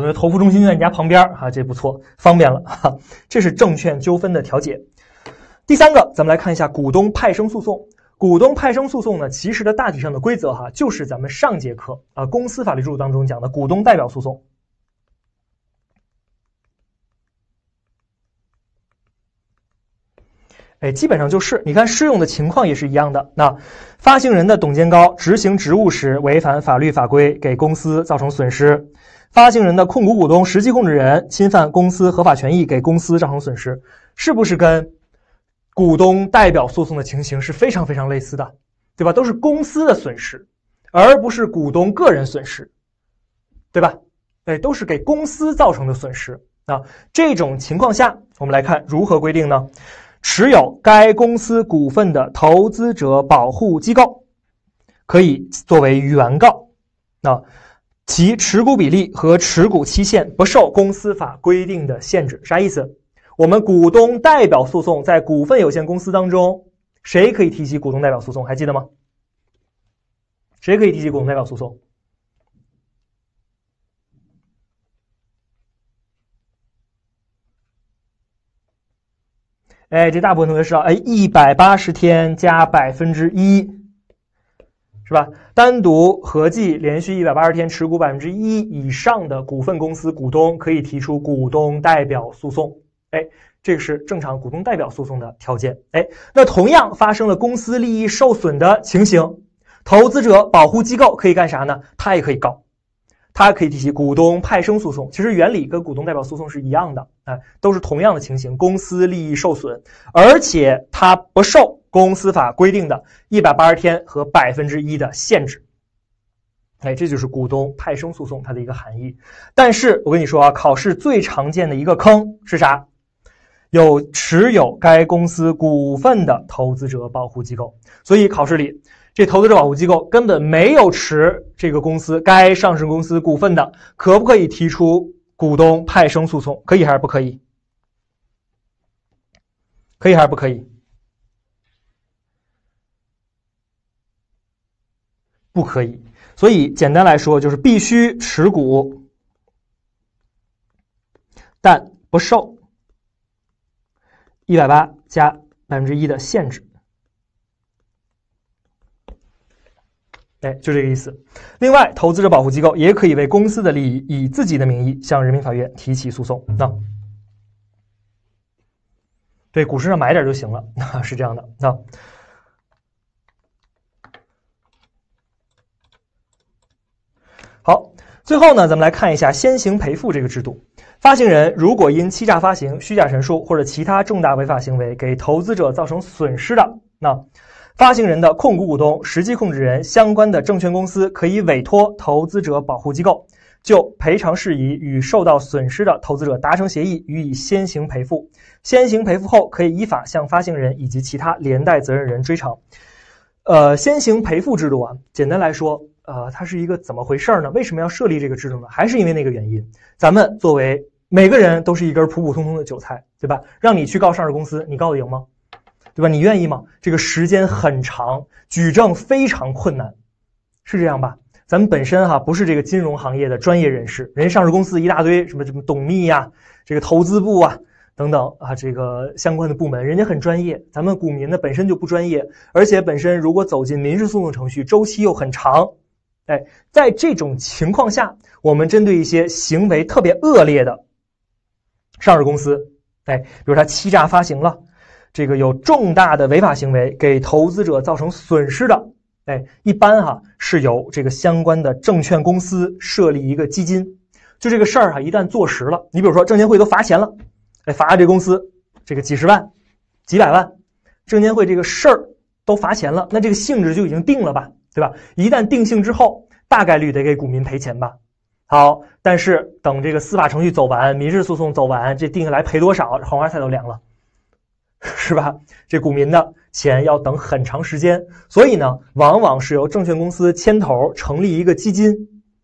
的投服中心就在你家旁边儿哈，这不错，方便了。哈、这是证券纠纷的调解。第三个，咱们来看一下股东派生诉讼。股东派生诉讼呢，其实的大体上的规则哈，就是咱们上节课啊，公司法律制度当中讲的股东代表诉讼。哎，基本上就是，你看适用的情况也是一样的。那发行人的董监高执行职务时违反法律法规，给公司造成损失。发行人的控股股东、实际控制人侵犯公司合法权益，给公司造成损失，是不是跟股东代表诉讼的情形是非常非常类似的，对吧？都是公司的损失，而不是股东个人损失，对吧？哎，都是给公司造成的损失。那这种情况下，我们来看如何规定呢？持有该公司股份的投资者保护机构可以作为原告，那。其持股比例和持股期限不受公司法规定的限制，啥意思？我们股东代表诉讼在股份有限公司当中，谁可以提起股东代表诉讼？还记得吗？谁可以提起股东代表诉讼？哎，这大部分同学知道，哎，一百八十天加百分之一。是吧？单独合计连续一百八十天持股百分之一以上的股份公司股东可以提出股东代表诉讼，哎，这个是正常股东代表诉讼的条件。哎，那同样发生了公司利益受损的情形，投资者保护机构可以干啥呢？他也可以告，他可以提起股东派生诉讼。其实原理跟股东代表诉讼是一样的，哎，都是同样的情形，公司利益受损，而且他不受。公司法规定的一百八十天和百分之一的限制，哎，这就是股东派生诉讼它的一个含义。但是，我跟你说啊，考试最常见的一个坑是啥？有持有该公司股份的投资者保护机构，所以考试里这投资者保护机构根本没有持这个公司该上市公司股份的，可不可以提出股东派生诉讼？可以还是不可以？可以还是不可以？不可以，所以简单来说就是必须持股，但不受一百八加百分之一的限制。哎，就这个意思。另外，投资者保护机构也可以为公司的利益，以自己的名义向人民法院提起诉讼。那对股市上买点就行了，那是这样的。那。最后呢，咱们来看一下先行赔付这个制度。发行人如果因欺诈发行、虚假陈述或者其他重大违法行为给投资者造成损失的，那发行人的控股股东、实际控制人相关的证券公司可以委托投资者保护机构就赔偿事宜与受到损失的投资者达成协议予以先行赔付。先行赔付后可以依法向发行人以及其他连带责任人追偿。呃，先行赔付制度啊，简单来说。呃，它是一个怎么回事儿呢？为什么要设立这个制度呢？还是因为那个原因？咱们作为每个人都是一根普普通通的韭菜，对吧？让你去告上市公司，你告得赢吗？对吧？你愿意吗？这个时间很长，举证非常困难，是这样吧？咱们本身哈不是这个金融行业的专业人士，人家上市公司一大堆什么什么董秘呀、这个投资部啊等等啊这个相关的部门，人家很专业，咱们股民呢本身就不专业，而且本身如果走进民事诉讼程序，周期又很长。哎，在这种情况下，我们针对一些行为特别恶劣的上市公司，哎，比如他欺诈发行了，这个有重大的违法行为，给投资者造成损失的，哎，一般哈是由这个相关的证券公司设立一个基金，就这个事儿哈，一旦坐实了，你比如说证监会都罚钱了，哎，罚了这公司这个几十万、几百万，证监会这个事儿都罚钱了，那这个性质就已经定了吧。对吧？一旦定性之后，大概率得给股民赔钱吧。好，但是等这个司法程序走完，民事诉讼走完，这定下来赔多少，黄花菜都凉了，是吧？这股民的钱要等很长时间，所以呢，往往是由证券公司牵头成立一个基金，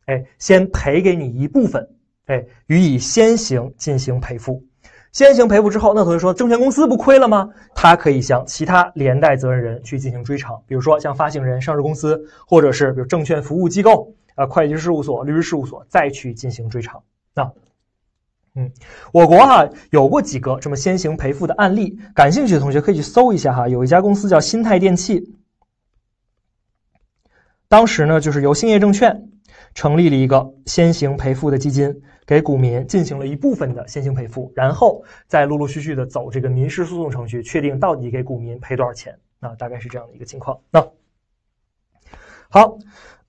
哎，先赔给你一部分，哎，予以先行进行赔付。先行赔付之后，那同学说证券公司不亏了吗？它可以向其他连带责任人去进行追偿，比如说像发行人、上市公司，或者是比如证券服务机构啊、会计师事务所、律师事务所，再去进行追偿。那，嗯，我国哈有过几个这么先行赔付的案例，感兴趣的同学可以去搜一下哈。有一家公司叫新泰电器，当时呢就是由兴业证券成立了一个先行赔付的基金。给股民进行了一部分的先行赔付，然后再陆陆续续的走这个民事诉讼程序，确定到底给股民赔多少钱。那大概是这样的一个情况。那好，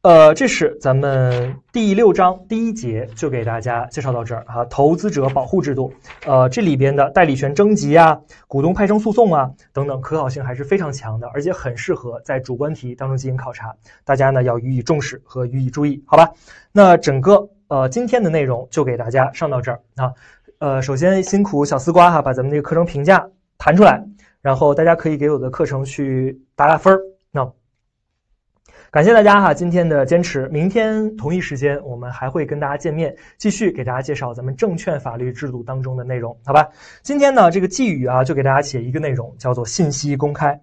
呃，这是咱们第六章第一节就给大家介绍到这儿啊。投资者保护制度，呃，这里边的代理权征集啊、股东派生诉讼啊等等，可考性还是非常强的，而且很适合在主观题当中进行考察。大家呢要予以重视和予以注意，好吧？那整个。呃，今天的内容就给大家上到这儿啊。呃，首先辛苦小丝瓜哈，把咱们这个课程评价弹出来，然后大家可以给我的课程去打打分儿。那感谢大家哈，今天的坚持。明天同一时间，我们还会跟大家见面，继续给大家介绍咱们证券法律制度当中的内容，好吧？今天呢，这个寄语啊，就给大家写一个内容，叫做信息公开。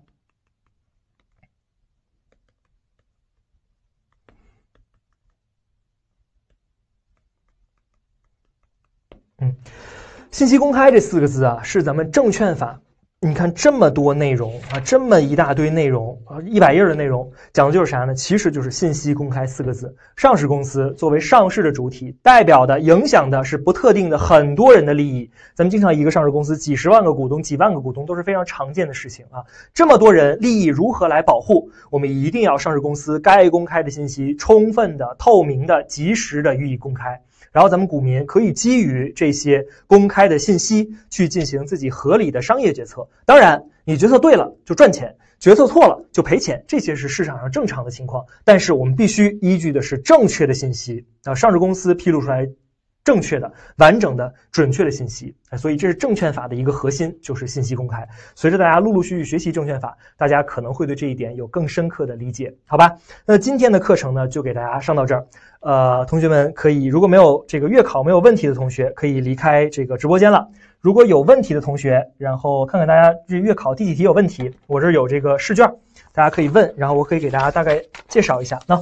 信息公开这四个字啊，是咱们证券法。你看这么多内容啊，这么一大堆内容啊，一百页的内容，讲的就是啥呢？其实就是信息公开四个字。上市公司作为上市的主体，代表的影响的是不特定的很多人的利益。咱们经常一个上市公司，几十万个股东，几万个股东都是非常常见的事情啊。这么多人利益如何来保护？我们一定要上市公司该公开的信息，充分的、透明的、及时的予以公开。然后咱们股民可以基于这些公开的信息去进行自己合理的商业决策。当然，你决策对了就赚钱，决策错了就赔钱，这些是市场上正常的情况。但是我们必须依据的是正确的信息啊，上市公司披露出来正确的、完整的、准确的信息。所以这是证券法的一个核心，就是信息公开。随着大家陆陆续续学习证券法，大家可能会对这一点有更深刻的理解，好吧？那今天的课程呢，就给大家上到这儿。呃，同学们可以，如果没有这个月考没有问题的同学，可以离开这个直播间了。如果有问题的同学，然后看看大家这月考第几题有问题，我这儿有这个试卷，大家可以问，然后我可以给大家大概介绍一下。那。